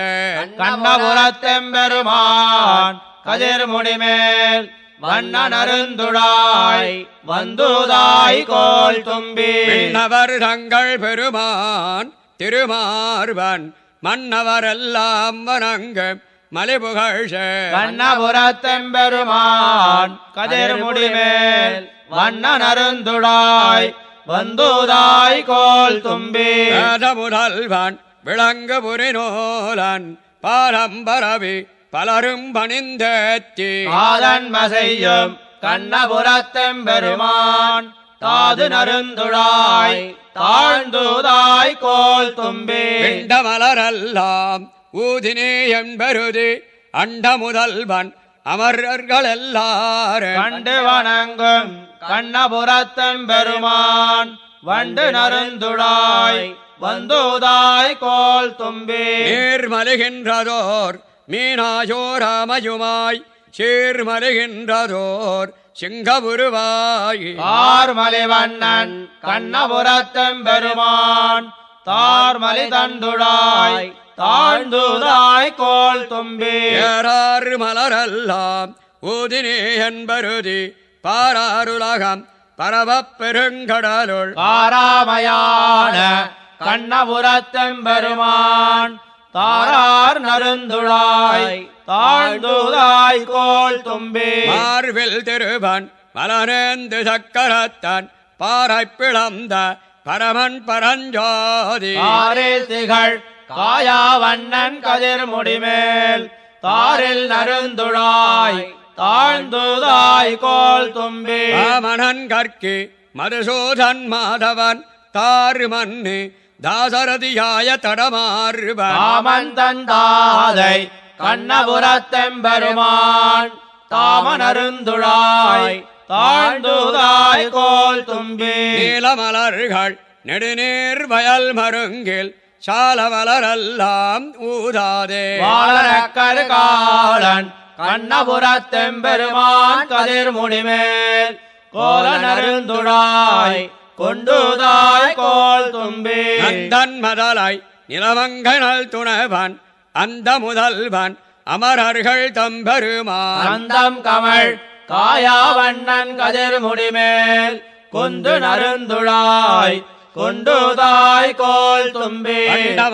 கண்ணபுரத்தெம்பெருமான் கதிர்முடிமேல் வண்ணனருந்துழாய் வந்துதாய் கோல் தும்பி நவர் தங்கள் பெருமான் திருமார்வன் மன்னவரெல்லாம் வணங்க கண்ணபுரத்தெம்பெருமான் கதிர் முடிமேல் கதிர்முடிமேல் வண்ணனருந்துழாய் வந்துதாய் கோல் தும்பி முதல்வன் விளங்கு புரிநோலன் பாலம்பரவி பலரும் பணிந்தேத்தி ஆதன்ம செய்யும் கண்ணபுரத்தெம்பெருமான் தாது நருந்துழாய் தாழ்ந்துதாய் கோல் தும்பிண்டமலரெல்லாம் ஊதினே என்பருதி அண்ட முதல்வன் அமரர்கள் எல்லாரும் கண்டு வணங்கும் கண்ணபுரத்தெம்பெருமான் வண்டு நருந்துழாய் வந்தோதாய் கோல் தும்பே நீர்மலுகின்றதோர் மீனாயோ ராமயுமாய் சீர்மலுகின்றதோர் சிங்கபுருவாய் வண்ணன் கண்ணபுரத்தம் பெருமான் தார்மலி தண்டுழாய் தாழ்ந்துதாய் கோல் தும்பி மலரெல்லாம் ஊதினே என்பருதி பாராருலகம் பரவப் பெருங்கடலுள் பாராமையான பெருமான் தாரார் நருந்துழாய் தாழ்ந்துதாய் கோல் தும்பே மார்பில் திருவன் மலரேந்து பாறை பிளந்த பரமன் பரஞ்சோதி திகழ் காயா வண்ணன் கதிர் முடிமேல் தாரில் நருந்துழாய் தாழ்ந்துதாய் கோல் தும்பே மனன் கற்கி மதுசூதன் மாதவன் தாறு மண்ணு தாசரதியாய தடமாறுபந்தந்தாதை கண்ணபுரத்தெம்பெருமான் தாமனருந்துழாய் தாழ்ந்துதாய் கோல் தும்பி நீலமலர்கள் நெடுநீர் வயல் மருங்கில் சாலவலரெல்லாம் ஊதாதே காலன் கண்ணபுரத்தெம்பெருமான் கதிர் முடிமேல் கோல நருந்துழாய் கொண்டுதாய் கோல் தும்பே நந்தன் மதலாய் நிலவங்கனல் துணவன் அந்த முதல்வன் அமரர்கள் தம்பெருமான் அந்தம் காயா வண்ணன் கதிர் முடிமேல் கொந்து நருந்துழாய் கொண்டுதாய் கோல் தும்பே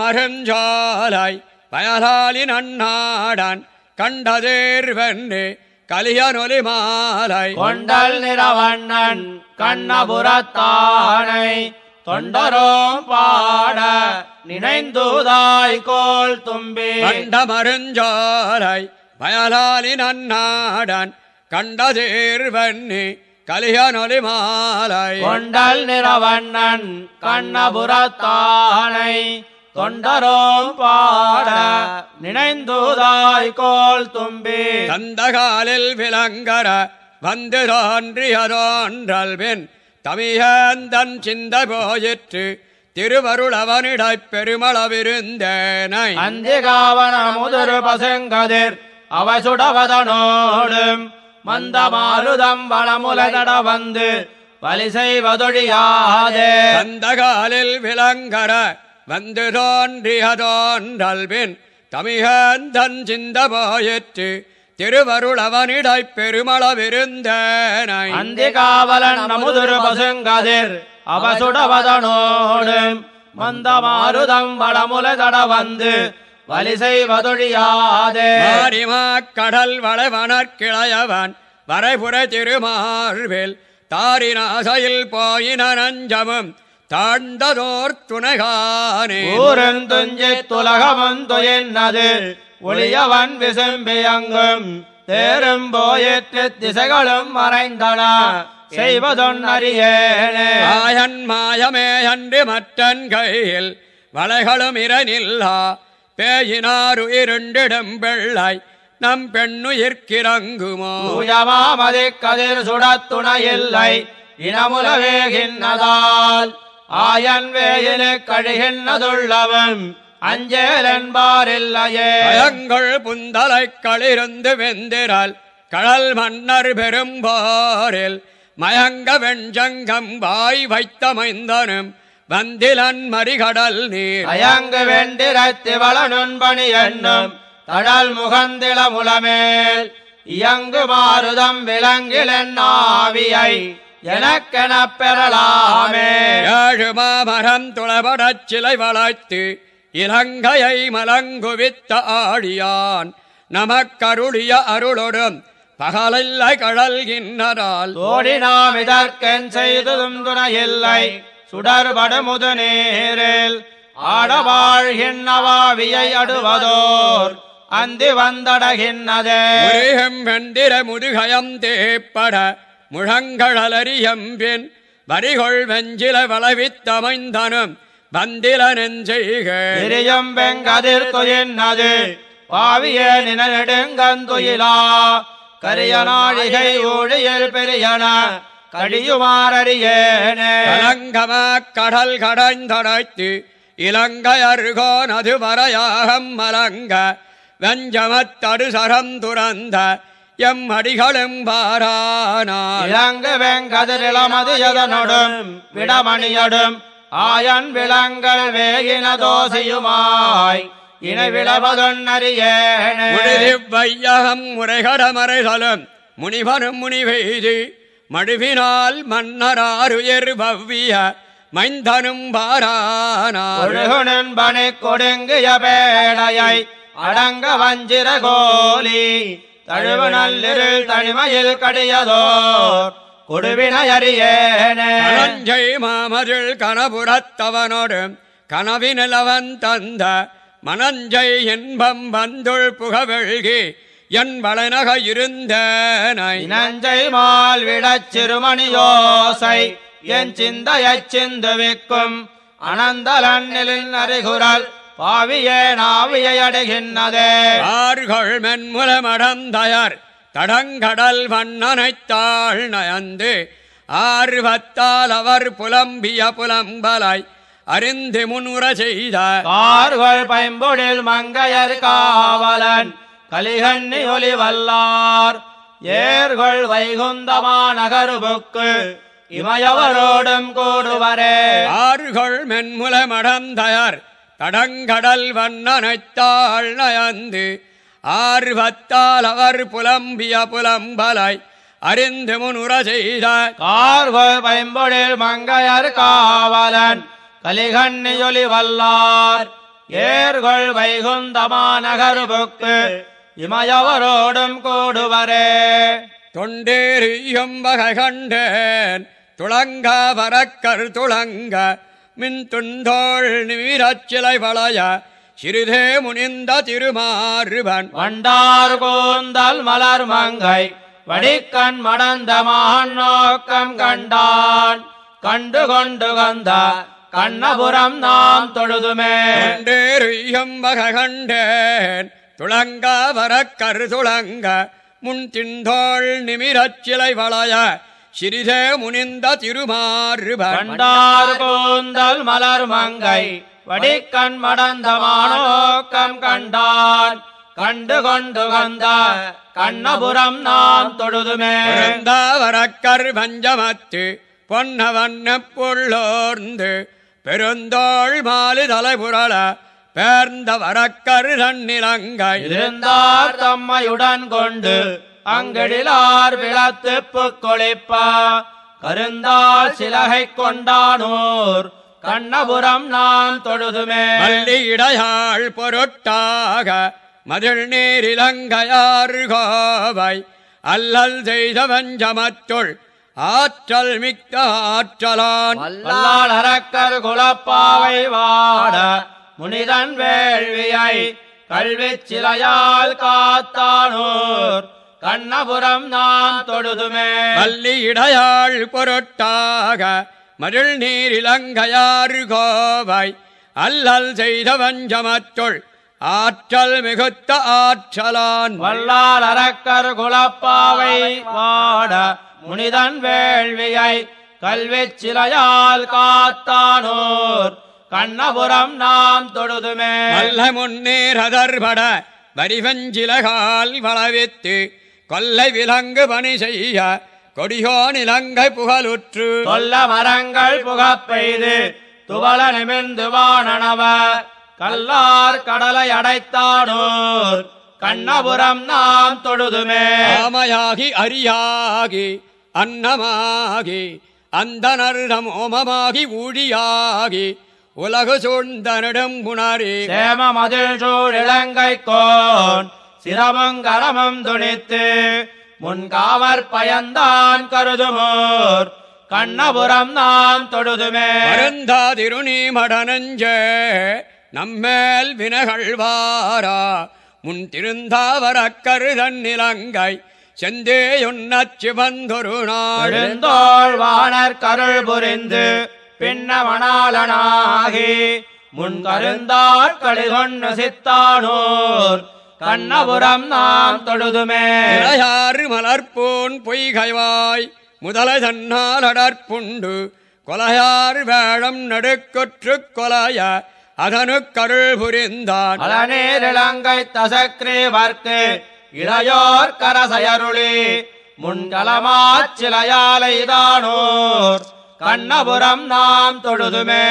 மருஞ்சாலாய் வயலாளின் அண்ணாடன் கண்டதேர்வென்று கலியனொலி மாலை கொண்டல் நிறவண்ணன் கண்ணபுரத்தானை தொண்டரோம் பாட நினைந்துதாய் கோல் தும்பி கண்டமருஞ்சாலை பயலாலி நன்னாடன் கண்டதேர்வன்னி கலியனொலி மாலை கொண்டல் நிறவண்ணன் கண்ணபுரத்தானை தொண்டரோம் பாட நினைந்துதாய்கோள் கோல் தும்பி தந்தகாலில் விளங்கர வந்ததான்றியதோன்றல்வின் தமியந்தன் சிந்த போயிற்று திருவருள் அவனிடப் பெருமளவிருந்தேனை அந்திகாவன முதிரு பசுங்கதிர் அவசுடவதனோடும் மந்த மாருதம் வளமுலகட வந்து வலி செய்வதொழியாதே அந்த காலில் விளங்கர வந்து தோன்றியதோன்றல்வின் தமியந்தன் சிந்த போயிற்று திருவருள் அவனிடாய் பெருமள விருந்த அந்தி காவலன் நமுதுரு பசுங்கதிர் அவசுடவதனோடு மந்தமாருதம் வளமுல தட வந்து வலி செய்வதொழியாதேமா கடல் கடல் கிளையவன் வரைபுற திருமார்வில் தாரினாசையில் போயின நஞ்சமும் தாழ்ந்ததோர் துணைகானே துலகமந்து என்னது ஒளியவன் விசும்பி அங்கும் தேரும் போயிற்று திசைகளும் மறைந்தன செய்வதொன்னறியேனே ஆயன் மாயமே அன்று மற்றன் கையில் வலைகளும் இரநில்லா பேயினாரு இருண்டிடும் பிள்ளை நம் பெண்ணுயிர்க்கிறங்குமோ உயமாமதி கதிர் சுடத்துணையில்லை இனமுலவேகின்றதால் ஆயன் வேயிலே கழுகின்றதுள்ளவன் அஞ்சலன்பாரில்லையே அயங்கள் புந்தலை களிருந்து வெந்திரல் கடல் மன்னர் பெரும்பாரில் மயங்க வெஞ்சங்கம் வாய் வைத்தமைந்தனும் வந்திலன் மறிகடல் நீர் அயங்கு வள நுண்பணி என்னும் தடல் முகந்தில முலமேல் இயங்கு மாறுதம் விளங்கிலன் ஆவியை எனக்கென பெறலாமே ஏழு மாமரம் துளபடச் சிலை வளர்த்து இலங்கையை மலங்குவித்த ஆடியான் நமக்கருடைய அருளொடும் பகலில்லை கடல் கிண்ணரால் ஓடினாம் இதற்கென் செய்ததும் துணையில்லை சுடர்படு முது நேரில் ஆடவாழ்கின்றவாவியை அடுவதோர் அந்தி வந்தடகின்றதே வெந்திர முருகயம் தேப்பட முழங்கடலரியம்பின் வரிகொள் வெஞ்சில வளவித்தமைந்தனும் வந்தில நெஞ்செய்கம் வெங்கதிர் துயின்னது பாவிய நினநெடுங்கந்துயிலா கரிய நாழிகை ஊழியில் பெரியன கழியுமாறியேனே கடல் கடைந்தடைத்து இலங்கை அருகோ நது நதுமறையாகம் மலங்க வெஞ்சமத்தடு சரம் துறந்த எம் அடிகளும் பாரானா இலங்கை வெங்கதிரிலமது எதனடும் விடமணியடும் ஆயன் விளங்கள் வேகின தோசையுமாய் இணைவிளவதொன்னறியேனையம் முறைகடமறைகளும் முனிவரும் முனிவெய்து மடுவினால் மன்னராருயர் பவ்விய மைந்தனும் பாரானன்பனை கொடுங்கிய பேடையை அடங்க வஞ்சிர கோலி தழுவு நல்லிருள் தனிமையில் கடியதோர் கொடுவினையறியேனஞ்சை மாமருள் கனபுரத்தவனோடு கனவினலவன் தந்த மனஞ்சை இன்பம் வந்துள் புகவெழுகி என் வளனக இருந்த நஞ்சை மால் விடச் சிறுமணியோசை என் சிந்தையச் சிந்துவிக்கும் அனந்தலண்ணிலின் அறிகுறல் பாவியே நாவியை அடைகின்றதே ஆர்கள் மென்முலமடந்தயர் தடங்கடல் வண்ணனைத்தாள் நயந்து ஆர்வத்தால் அவர் புலம்பிய புலம்பலாய் அறிந்து முன்னுற செய்தார் பயம்பொழில் மங்கையர் காவலன் கலிகண்ணி ஒளி வல்லார் ஏர்கள் வைகுந்தமா நகருபுக்கு இமயவரோடும் கூடுவரே ஆறுகள் மென்முல மடந்தயர் தடங்கடல் வண்ணனைத்தாள் நயந்து ஆர்வத்தால் அவர் புலம்பிய புலம்பலாய் அறிந்து முனுர செய்த கார்கோல் மங்கையர் காவலன் கலிகண்ணியொலி வல்லார் ஏர்கொள் வைகுந்தமாநகர் புக்கு இமயவரோடும் கூடுவரே தொண்டேரியும் வகை கண்டேன் துளங்க வரக்கர் துளங்க மின் துண்டோள் நீரச்சிலை வளைய சிறிதே முனிந்த திருமாறுவன் வண்டார் கோந்தல் மலர் மங்கை வடிக்கண் மடந்த நோக்கம் கண்டான் கண்டு கொண்டு வந்த கண்ணபுரம் நாம் தொழுதுமே கண்டேன் துளங்க வர கருதுளங்க முன் திண்டோள் நிமிரச் சிலை வளைய சிறிதே முனிந்த திருமாறு கோந்தல் மலர் மங்கை வடிக்கண் மடந்தமானோக்கம் கண்டான் கண்டு கொண்டு வந்த கண்ணபுரம் நாம் தொழுதுமே வரக்கர் பஞ்சமத்து பொன்னவண்ண புள்ளோர்ந்து பெருந்தோள் மாலி தலைபுரள பேர்ந்த வரக்கரு தன்னிலங்கை இருந்தார் தம்மையுடன் கொண்டு அங்கடிலார் விளத்துப்பு புக்கொழிப்பா கருந்தால் சிலகை கொண்டானோர் கண்ணபுரம் நாம் தொழுதுமே மல்லிடையாள் பொருட்டாக மதில் நீரிலங்கையார் கோவை அல்லல் செய்தவன் ஜமத்துள் ஆற்றல் மிக்க ஆற்றலான் வல்லாள் குலப்பாவை வாட முனிதன் வேள்வியை கல்வி சிலையால் காத்தானோர் கண்ணபுரம் நான் தொழுதுமே வல்லிடையாள் பொருட்டாக மருள் நீர் இலங்கையாறு கோவாய் அல்லல் செய்தவன் சமச்சொல் ஆற்றல் மிகுத்த ஆற்றலான் வல்லால் அரக்கர் குலப்பாவை வாட முனிதன் வேள்வியை கல்வி சிலையால் காத்தானோர் கண்ணபுரம் நாம் தொழுதுமே நல்ல முன்னேர் அதர்பட வரிவஞ்சிலகால் வளவித்து கொல்லை விலங்கு பணி செய்ய கொடியோ நிலங்கை புகழுற்று சொல்ல மரங்கள் புகப் பெய்து துவள நிமிர்ந்து வாணவ கல்லார் கடலை அடைத்தானோர் கண்ணபுரம் நாம் தொழுதுமே ஆமையாகி அரியாகி அன்னமாகி அந்தனர் ஓமமாகி ஊழியாகி உலகு சூழ்ந்தனிடம் சேம மதில் சூழ் இலங்கை கோன் சிரமங்கரமம் துணித்து முன்காமற் பயந்தான் கருதுமோர் கண்ணபுரம் நாம் தொழுதுமே மருந்தாதிருணி மடனஞ்ச நம்மேல் வினகழ்வாரா முன் திருந்தாவர கருதன் நிலங்கை செந்தேயுண்ணச் சிவந்தொரு நாள் கருள் புரிந்து பின்னவனாளனாகி முன் கருந்தாள் கழிகொண்டு சித்தானோர் கண்ணபுரம் நாம் தொழுதுமே இளையாறு மலர்போன் பொய்கைவாய் முதலை தன்னால் அடற்புண்டு கொலையாறு வேழம் நடுக்கொற்று கொலைய அதனு கருள் புரிந்தான் அலநீரிழங்கை தசக்ரே வார்க்கு இளையோர் கரசையருளி முன்கலமா சிலையாலைதானோர் கண்ணபுரம் நாம் தொழுதுமே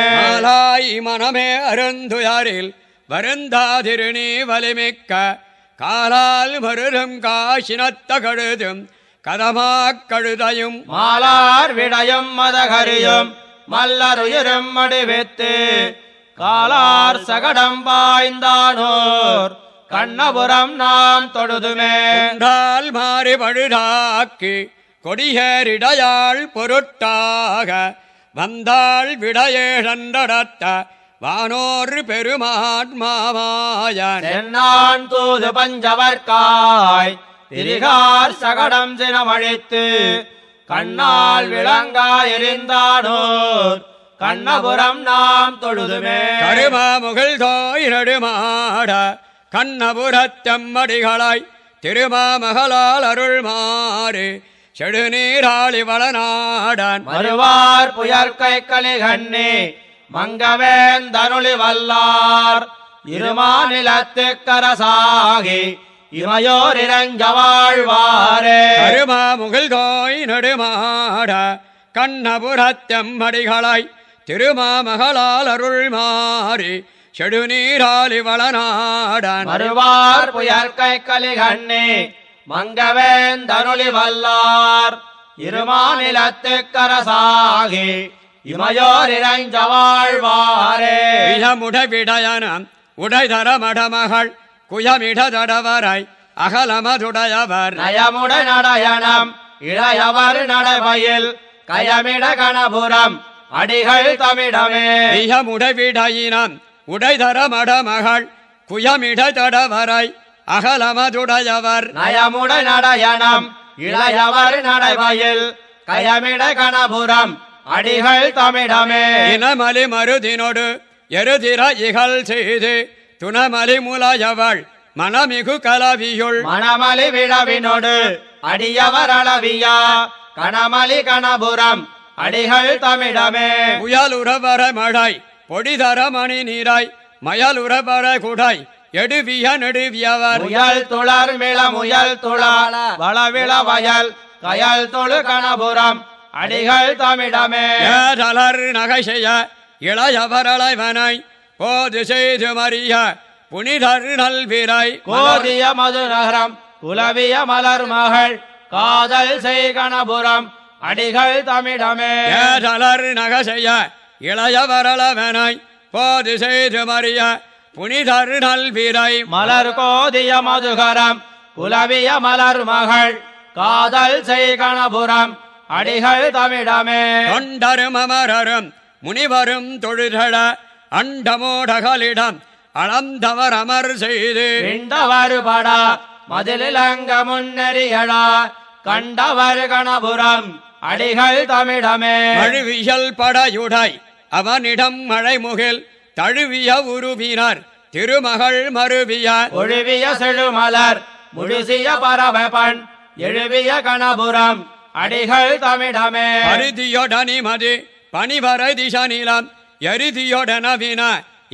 மனமே அருந்துயாரில் வருந்தாதிருநீ வலிமிக்க காலால் மருதும் காசினத்த கழுதும் கதமா கழுதையும் மாலார் விடயம் மதகரியும் மல்லருயிரும் மடிவித்து காலார் சகடம் பாய்ந்தானோர் கண்ணபுரம் நாம் தொழுதுமே என்றால் மாறி பழுதாக்கி கொடியரிடையாள் பொருட்டாக வந்தாள் விடையேழந்தடத்த வானோர் பெருமாத்மாவாயான் தூது பஞ்சவர்காய் திரிகார் சகடம் சினமழித்து கண்ணால் விளங்கா எரிந்தானோர் கண்ணபுரம் நாம் தொழுதுமே முகில் தோய் நடுமாட கண்ணபுரத்தம்மடிகளாய் திருமாமகளால் அருள் மாறு செடுநீராளி வளநாடன் வருவார் புயற்கை கலிகண்ணே மங்கவேந்தருளி வல்லார் இருமாநிலத்து கரசாகி இமையோர் இறங்க வாழ்வாரே அருமா கோய் நெடுமாட கண்ணபுரத்தம்மடிகளாய் திருமாமகளால் அருள் மாறி செடுநீராலி வளநாட மறுவார் புயல் கை கண்ணே மங்கவேந்தருளி வல்லார் இருமாநிலத்து கரசாகி இமையோரிழஞ்ச வாழ்வாரே அகலமதுடையவர் நயமுட நடயனம் இளையவர் நடைபயில் கயமிட கணபுரம் அடிகள் தமிழமே இயமுடவிடையினம் உடைதர மடமகள் குயமிடதடவராய் அகலமதுடையவர் நயமுட நடயனம் இளையவர் நடைபயில் கயமிட கணபுரம் அடிகள் தமிழமே இனமலி மருதினோடு எருதிர இகழ் செய்து துணமலி மூலாயவள் மனமிகு கலவியுள் மனமலி விழவினோடு அடியவர் அளவியா கணமலி கணபுரம் அடிகள் தமிழமே புயல் உறவர மழை பொடிதர மணி நீராய் மயல் உறவர குடை எடுவிய நெடுவியவர் முயல் துளர் மிள முயல் துளாள வளவிள வயல் கயல் தொழு கணபுரம் அடிகள் தமிழமே தளர் இளைய இளையவரளைவனாய் போது செய்து மறிய புனிதர் நல்விராய் கோதிய மது நகரம் குலவிய மலர் மகள் காதல் செய்கணபுரம் அடிகள் தமிழமே தளர் இளைய இளையவரளவனாய் போது செய்து மறிய புனிதர் நல்விரை மலர் கோதிய மதுகரம் குலவிய மலர் மகள் காதல் செய்கணபுரம் அடிகள் தமிழமே தொண்டரும் அமரரும் முனிவரும் தொழுதட அண்டமோடகளிடம் அளந்தவர் அமர் செய்து இண்டவாறு படா மதிலில் அங்க முன்னறியடா கண்டவர் கணபுரம் அடிகள் தமிழமே மழுவியல் படையுடை அவனிடம் மழைமுகில் தழுவிய உருவினர் திருமகள் மறுவிய ஒழுவிய செழுமலர் முழுசிய பறவை பண் எழுவிய கணபுரம் அடிகள் தமிடமே அரிதியோடனி மதி பணிவரை திசா நீலாம் எரிதியோடனவின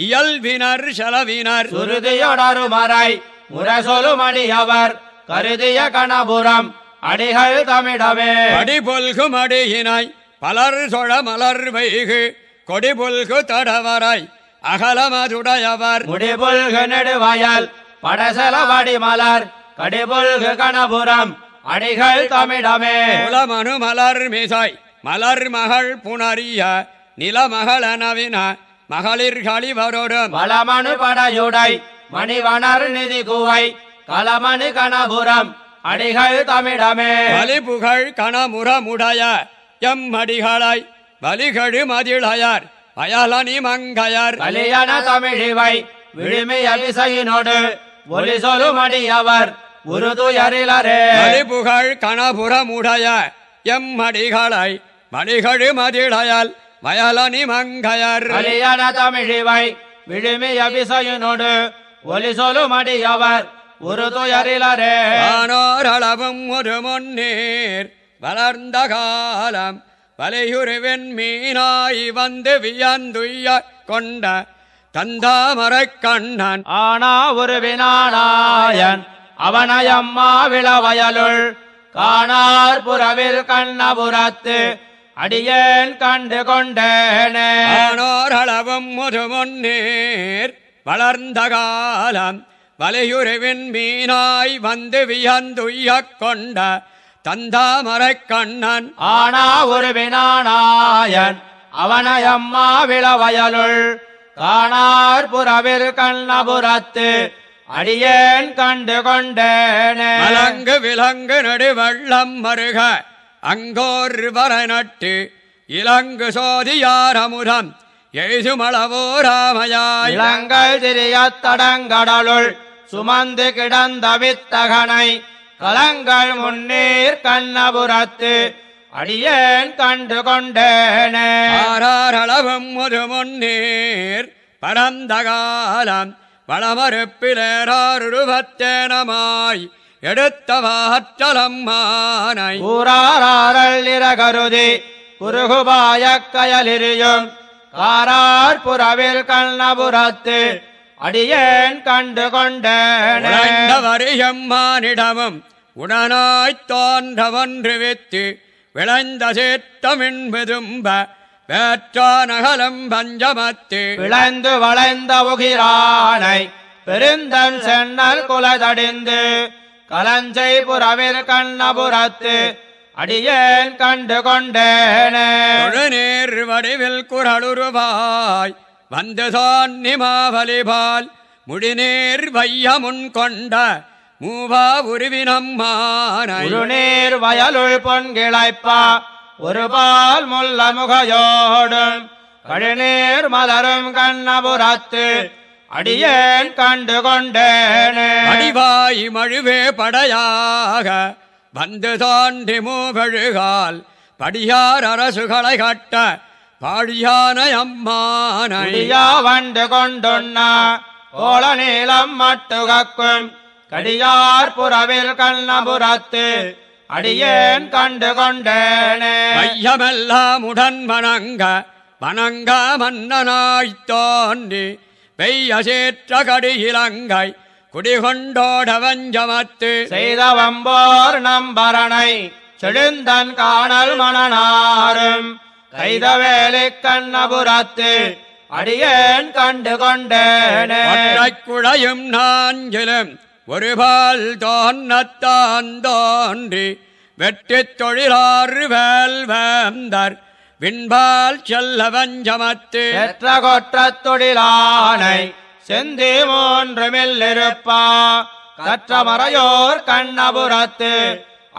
இயல்வினர் செலவினர் சுருதியோடருமராய் முரசொலும் அடியவர் கருதிய கணபுரம் அடிகள் தமிடமே அடிபொல்கும் அடியினாய் பலர் சொழ மலர் வைகு கொடி பொல்கு தடவராய் அகலமதுடையவர் முடிபொல்கு நெடுவயல் படசலவாடி மலர் கடிபொல்கு கணபுரம் அடிகள் தமிழமே குலமனு மலர் மேசாய் மலர் மகள் புனரிய நிலமகள் நவீன மகளிர்களி கழிவரோடு வளமனு படையுடை மணிவனர் நிதி குவை கலமனு கணபுரம் அடிகள் தமிழமே வலிபுகழ் கணமுரமுடைய எம் அடிகளை வலிகழு மதிழாயார் அயலனி மங்கையர் கலியன தமிழிவை விழுமை அபிசையினோடு ஒளி சொல்லும் அடியவர் மணிபுகழ் கணபுரமுடைய எம் மடிகளை மணிகழு மதிழையால் வயலனி மங்கையர் தமிழிவை விழுமிய விசையினோடு ஒலி சொல்லும் மடியவர் ஒரு துயரிலரே ஆனோரளவும் ஒரு முன்னீர் வளர்ந்த காலம் வலையுருவின் மீனாய் வந்து வியந்துய்ய கொண்ட தந்தாமரை கண்ணன் ஆனா ஒரு வினாநாயன் அவனயம்மா விளவயலுள் காணார் புறவில் கண்ணபுரத்து அடியேன் கண்டு கொண்டேனோரளவும் முதுமுன்னீர் வளர்ந்த காலம் வலியுருவின் மீனாய் வந்து வியந்துய்யக் கொண்ட தந்தாமரை கண்ணன் ஆனா உருவினானாயன் அவனயம்மா விளவயலுள் காணார் புறவில் கண்ணபுரத்து அடியேன் கண்டு கொண்டேனே மலங்கு விலங்கு வெள்ளம் மருக அங்கோர் வர நட்டு இலங்கு சோதியார் அமுதம் எழுதுமளவோ ராமையாய் இளங்கள் திரிய தடங்கடலுள் சுமந்து கிடந்த வித்தகனை கலங்கள் முன்னீர் கண்ணபுரத்து அடியேன் கண்டு கொண்டேனே ஆறாரளவும் ஒரு முன்னீர் பரந்த காலம் வளமறுப்பிலேராருவத்தேனமாய் எடுத்தவாற்றலம்மானாய் ஊராரள்ளிரகருதி குருகுபாய கயலிரியும் காரார் புறவில் கண்ணபுரத்து அடியேன் கண்டு மானிடமும் உடனாய்த் தோன்றவன்று வித்து விளைந்த சேர்த்தமின்பதும்ப வேற்றானகலம் பஞ்சமத்து விளைந்து வளைந்த உகிரானை பெருந்தன் சென்னல் குலதடிந்து கலஞ்சை புறவில் கண்ணபுரத்து அடியேன் கண்டு கொண்டேனேர் வடிவில் குரலுருவாய் வந்துதான் நிமாவலிபால் முடிநீர் வைய முன் கொண்ட மூவா உருவினம் மானை வயலுள் பொன் கிளைப்பா ஒருபால் முல்ல முகையோடும் கழுநீர் மலரும் கண்ணபுரத்து அடியேன் கண்டு கொண்டேனே அடிவாய் மழுவே படையாக வந்து தோன்றி மூகழுகால் படியார் அரசுகளை கட்ட பாழியான அம்மானையா வந்து கொண்டுண்ணா கோல நீளம் மட்டுகக்கும் கடியார் புறவில் கண்ணபுரத்து அடியேன் கண்டு கொண்டேனே ஐயமெல்லாம் உடன் வணங்க வணங்க மன்னனாய்த் தோன்றி பெய்ய சேற்ற கடி இலங்கை குடிகொண்டோட வஞ்சமத்து செய்தவம்போர் நம்பரனை செழுந்தன் காணல் மனநாரும் கைத வேலை கண்ணபுரத்து அடியேன் கண்டு கொண்டேனே குழையும் நான்கிலும் ஒருபால் தோன்னத்தான் தோன்றி வெற்றி தொழிலாறு வேல் வேல்வேந்தர் விண்பால் செல்ல வஞ்சமத்து கொற்ற தொழிலானை செந்தி மூன்றுமில்லிருப்பா கற்ற மறையோர் கண்ணபுரத்து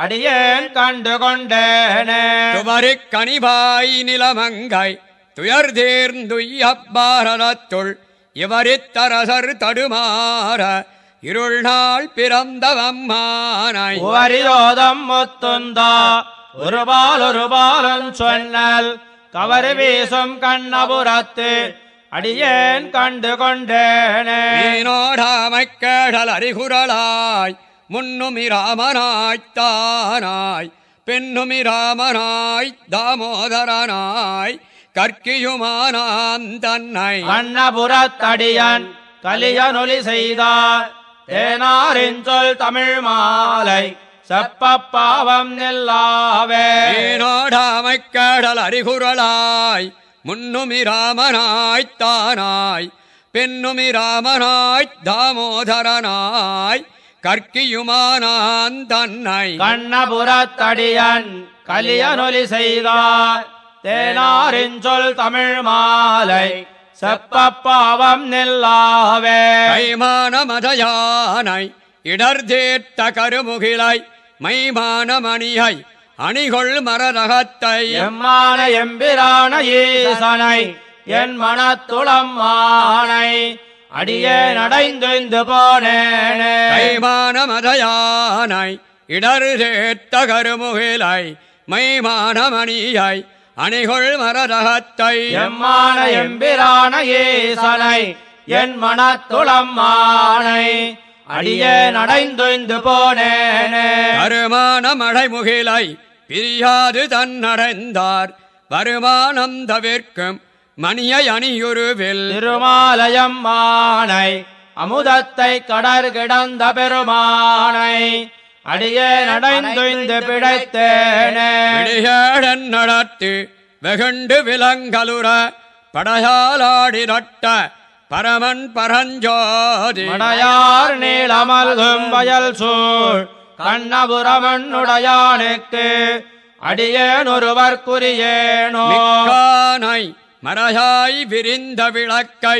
அடியேன் கண்டு கொண்டேனே துவரி கனிவாய் நிலமங்கை துயர் தேர்ந்துய்யப்பாரதத்துள் இவரித்தரசர் தடுமாற இருள்நாள் பிறந்தவம்மானாய் உவரியோதம் முத்துந்தா ஒருபால் ஒருபாலும் சொன்னல் கவறு வீசும் கண்ணபுரத்து அடியேன் கண்டு கொண்டேனோடாமைக்கடல் அறிகுரலாய் முன்னுமி ராமனாய்த்தானாய் பெண்ணுமி ராமனாய் தாமோதரனாய் கற்கியுமானான் தன்னை அன்னபுரத்தடியான் கலியனொலி செய்தார் ஏனாரிஞ்சொல் தமிழ் மாலை செப்பப்பாவம் நெல்லாவே கடல் அறிகுறலாய் முன்னுமி ராமனாய்த் பெண்ணுமி ராமனாய்த் தாமோதரனாய் கற்கியுமான தன்னை கண்ணபுரத்தடியன் கலியனொலி செய்தார் தேனாரின் சொல் தமிழ் மாலை செப்பப்பாவம் நெல்லாகவே கைமான மதயானை இடர்தேத்த கருமுகிலை மைமான மணியை அணிகொள் மரரகத்தை எம்மான எம்பிரான ஈசனை என் மனத்துளம் ஆனை அடியே நடைந்தெய்ந்து போனேனே கைமான மதயானை இடர்தேத்த கருமுகிலை மைமான மணியை அணிகொள் மரதகத்தை எம்மான எம்பிரான என் மனத்துளம் மானை அடிய நடைந்துய்ந்து போனேனே அருமானம் அடைமுகிலை பிரியாது தன்னடைந்தார் வருமானம் தவிர்க்கும் மணியை அணியுருவில் திருமாலயம் மானை அமுதத்தை கடற்கிடந்த கிடந்த பெருமானை அடிய நடைந்தொய்ந்து பிழைத்தேனேடன் நடத்தி வெகுண்டு விலங்கலுற படையாலாடி நட்ட பரமன் பரஞ்சோதி மடையார் நீளமல்கும் வயல் சூழ் கண்ணபுரமனுடையானுக்கு அடியேன் ஒருவர் குறியேனோனை மறையாய் விரிந்த விளக்கை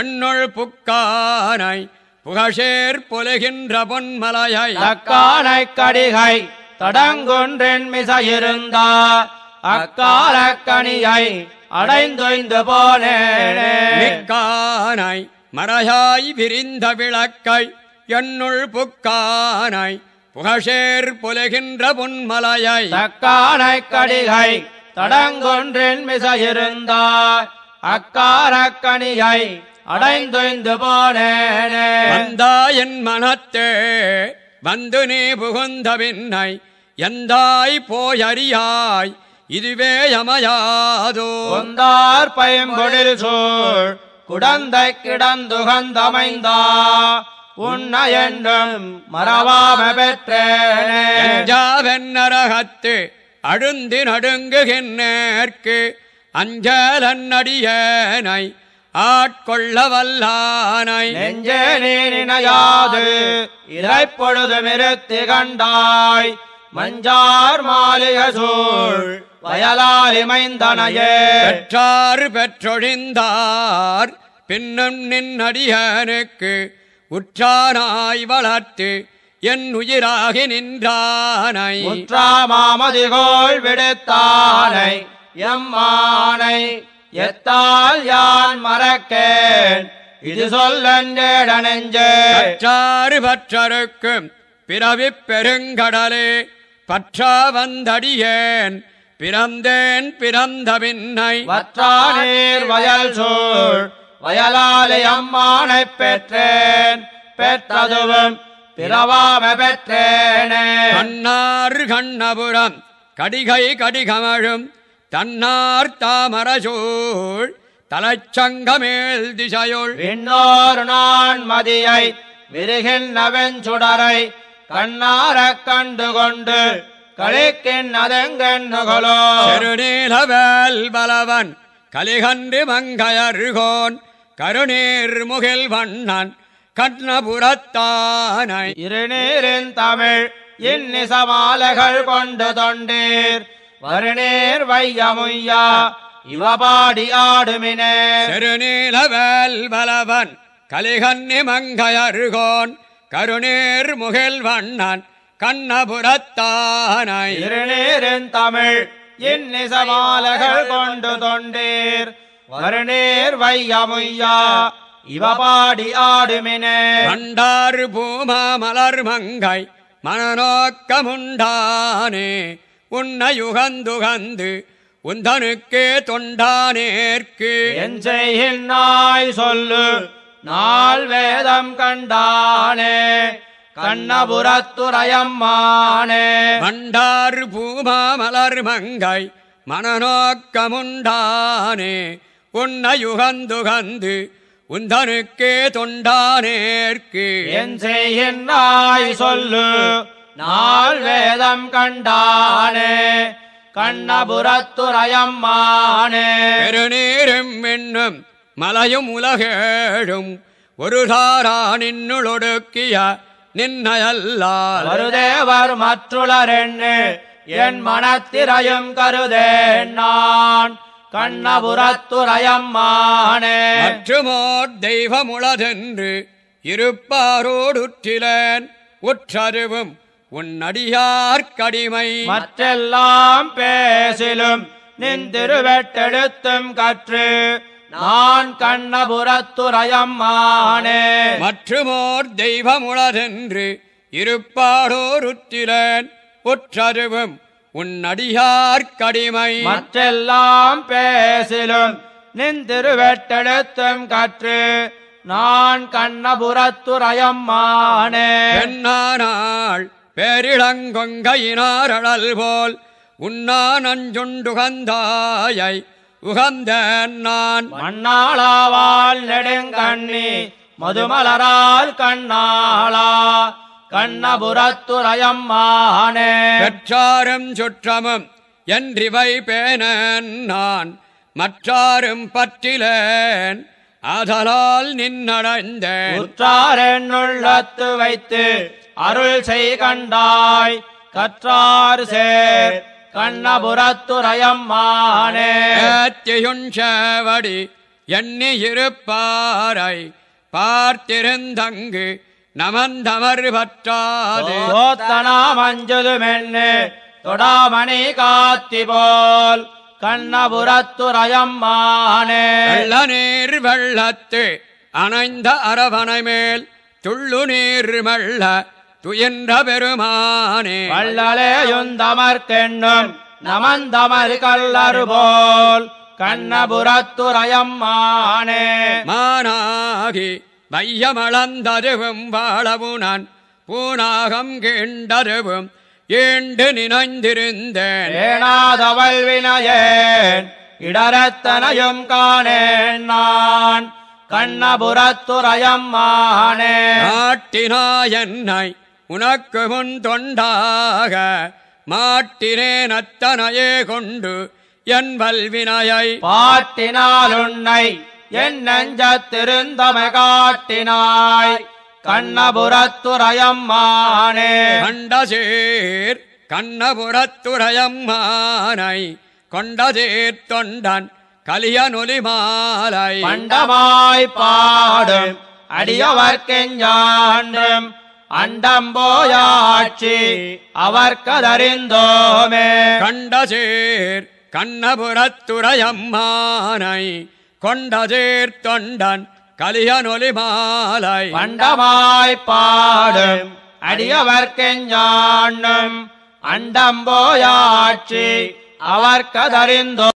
என்னுள் புக்கானை புகழேர் பொலகின்ற பொன்மலையை அக்காலை கடிகை தடங்கொன்றென் மிசையிருந்தா அக்கால கனியை அடைந்தொய்ந்து போனேக்கானை மறையாய் விரிந்த விளக்கை என்னுள் புக்கானை புகழேர் புலகின்ற பொன்மலையை தக்கானை கடிகை தடங்கொன்றென் மிசையிருந்தா அக்கார கனியை அடைந்தொய்ந்து போனேனே வந்தாயன் மனத்தே வந்து நீ புகுந்த பின்னை எந்தாய் போயறியாய் இதுவே அமையாதோ வந்தார் பயம்பொழில் சோழ் குடந்தை கிடந்துகந்தமைந்தா உண்ண என்றும் மறவாம பெற்றேன் நரகத்து அழுந்தி நடுங்குகின்றேற்கு அஞ்சலன்னடியனை ஆட்கொள்ளவல்லானை நெஞ்சே நீ நினையாது பொழுது மிருத்தி கண்டாய் மஞ்சார் மாளிக சூழ் வயலாலிமைந்தனையே பெற்றாறு பெற்றொழிந்தார் பின்னும் நின்னடியனுக்கு உற்றானாய் வளர்த்து என் உயிராகி நின்றானை உற்றா விடுத்தானை எம்மானை எத்தால் யான் மறக்கேன் இது சொல்லஞ்சேடனெஞ்சாறு பற்றருக்கும் பிறவி பெருங்கடலே பற்றா வந்தடியேன் பிறந்தேன் பிறந்த பின்னை வற்றானேர் வயல் சோழ் வயலாலே அம்மானை பெற்றேன் பெற்றதுவும் பிறவாம பெற்றேனே கண்ணாறு கண்ணபுரம் கடிகை கடிகமழும் தன்னார் தாமரசோள் தலச்சங்கமேல் திசையுள் விண்ணோர் நான் மதியை விருகின் நவெஞ்சுடரை கண்ணார கண்டு கொண்டு கழிக்கின்றதெங்கண்ணுகளோ திருநீலவேல் பலவன் கலிகண்டு மங்கையருகோன் கருநீர் முகில் வண்ணன் கண்ணபுரத்தானை இருநீரின் தமிழ் இன்னிசமாலைகள் கொண்டு தொண்டீர் வருணேர் வையமுய்யா இவபாடி ஆடுமினே செருநீலவேல் பலவன் கலிகன்னி மங்கையருகோன் கருணீர் முகில் வண்ணன் கண்ணபுரத்தானை இருநீரின் தமிழ் இந்நிசமாலகள் கொண்டு தொண்டீர் வருணேர் வையமுய்யா இவபாடி ஆடுமினே கண்டாறு பூமா மலர் மங்கை மனநோக்கமுண்டானே உன்னையுகந்துகந்து உந்தனுக்கே தொண்டானேற்கு நாய் சொல்லு நாள் வேதம் கண்டானே கண்ணபுரத்துறையம்மானே மண்டார் பூமா மலர் மங்கை மனநோக்கமுண்டானே உன்னயுகந்துகந்து உந்தனுக்கே தொண்டானேற்கு என் செய்கின்றாய் சொல்லு நாள் வேதம் கண்டானே கண்ணபுரத்துரையம் மானே பெருநீரும் மின்னும் மலையும் உலகேழும் ஒரு சாரா நின்னுளொடுக்கிய நின்னயல்லால் வருதேவர் மற்றுளரெண்ணு என் மனத்திரையும் கருதேன் நான் கண்ணபுரத்துரையம் மானே மற்றுமோர் தெய்வமுளதென்று இருப்பாரோடுற்றிலேன் உற்றறிவும் உன் கடிமை மற்றெல்லாம் பேசிலும் நின் கற்று நான் கண்ணபுரத்துரையம் மானே மற்றுமோர் தெய்வமுளதென்று இருப்பாரோருத்திலன் புற்றருவும் உன் கடிமை மற்றெல்லாம் பேசிலும் நின் கற்று நான் கண்ணபுரத்துரையம் மானே என்னானாள் பேரிளங்கொங்கையினாரழல் போல் உன்னா அஞ்சுண்டுகந்தாயை உகந்த நான் மண்ணாளாவால் நெடுங்கண்ணி மதுமலரால் கண்ணாளா கண்ணபுரத்துறையம் மானே பெற்றாரும் சுற்றமும் என்றிவை பேனன் நான் மற்றாரும் பற்றிலேன் அதலால் நின்னடைந்தேன் உற்றாரென்னுள்ளத்து வைத்து அருள் செய் கண்டாய் கற்றாறு சேர் கண்ணபுரத்துறையம் மானேயுஞ்சவடி எண்ணி இருப்பாரை பார்த்திருந்தங்கு நமந்தமர்வற்றாது மஞ்சதுமென்னு தொடாமணி காத்தி போல் கண்ணபுரத்துறையம் மானே நீர் வெள்ளத்து அணைந்த அரவணை மேல் துள்ளு நீர் மெல்ல துயின்ற பெருமானே வள்ளலேயுந்தமர்க்கெண்ணும் நமந்தமரு கல்லறு போல் கண்ணபுரத்துறையம்மானே மானாகி வையமளந்தருவும் வாழவுனான் பூனாகம் கீண்டருவும் ஏண்டு நினைந்திருந்தேன் ஏனாதவள் வினையேன் இடரத்தனையும் காணேன் நான் கண்ணபுரத்துறையம்மானே நாட்டினாய் என்னை உனக்கு முன் தொண்டாக மாட்டினேன் அத்தனையே கொண்டு என் வல்வினையை பாட்டினால் உன்னை என் நெஞ்சத்திருந்தமை காட்டினாய் கண்ணபுரத்துறையம்மானே கண்டசேர் கண்ணபுரத்துறையம்மானை கொண்டதேர் தொண்டன் கலியனொலி மாலை பண்டமாய் அடியவர்க்கெஞ்சாண்டும் அண்டம்போயாட்சி அவர் கதறிந்தோமே கண்டசேர் கண்ணபுரத்துறையம்மானை கொண்டசேர் தொண்டன் கலியனொலி மாலை பண்டமாய்ப்பாடும் அடியவர்க்கெஞ்சாண்டும் அண்டம்போயாட்சி அவர் கதறிந்தோ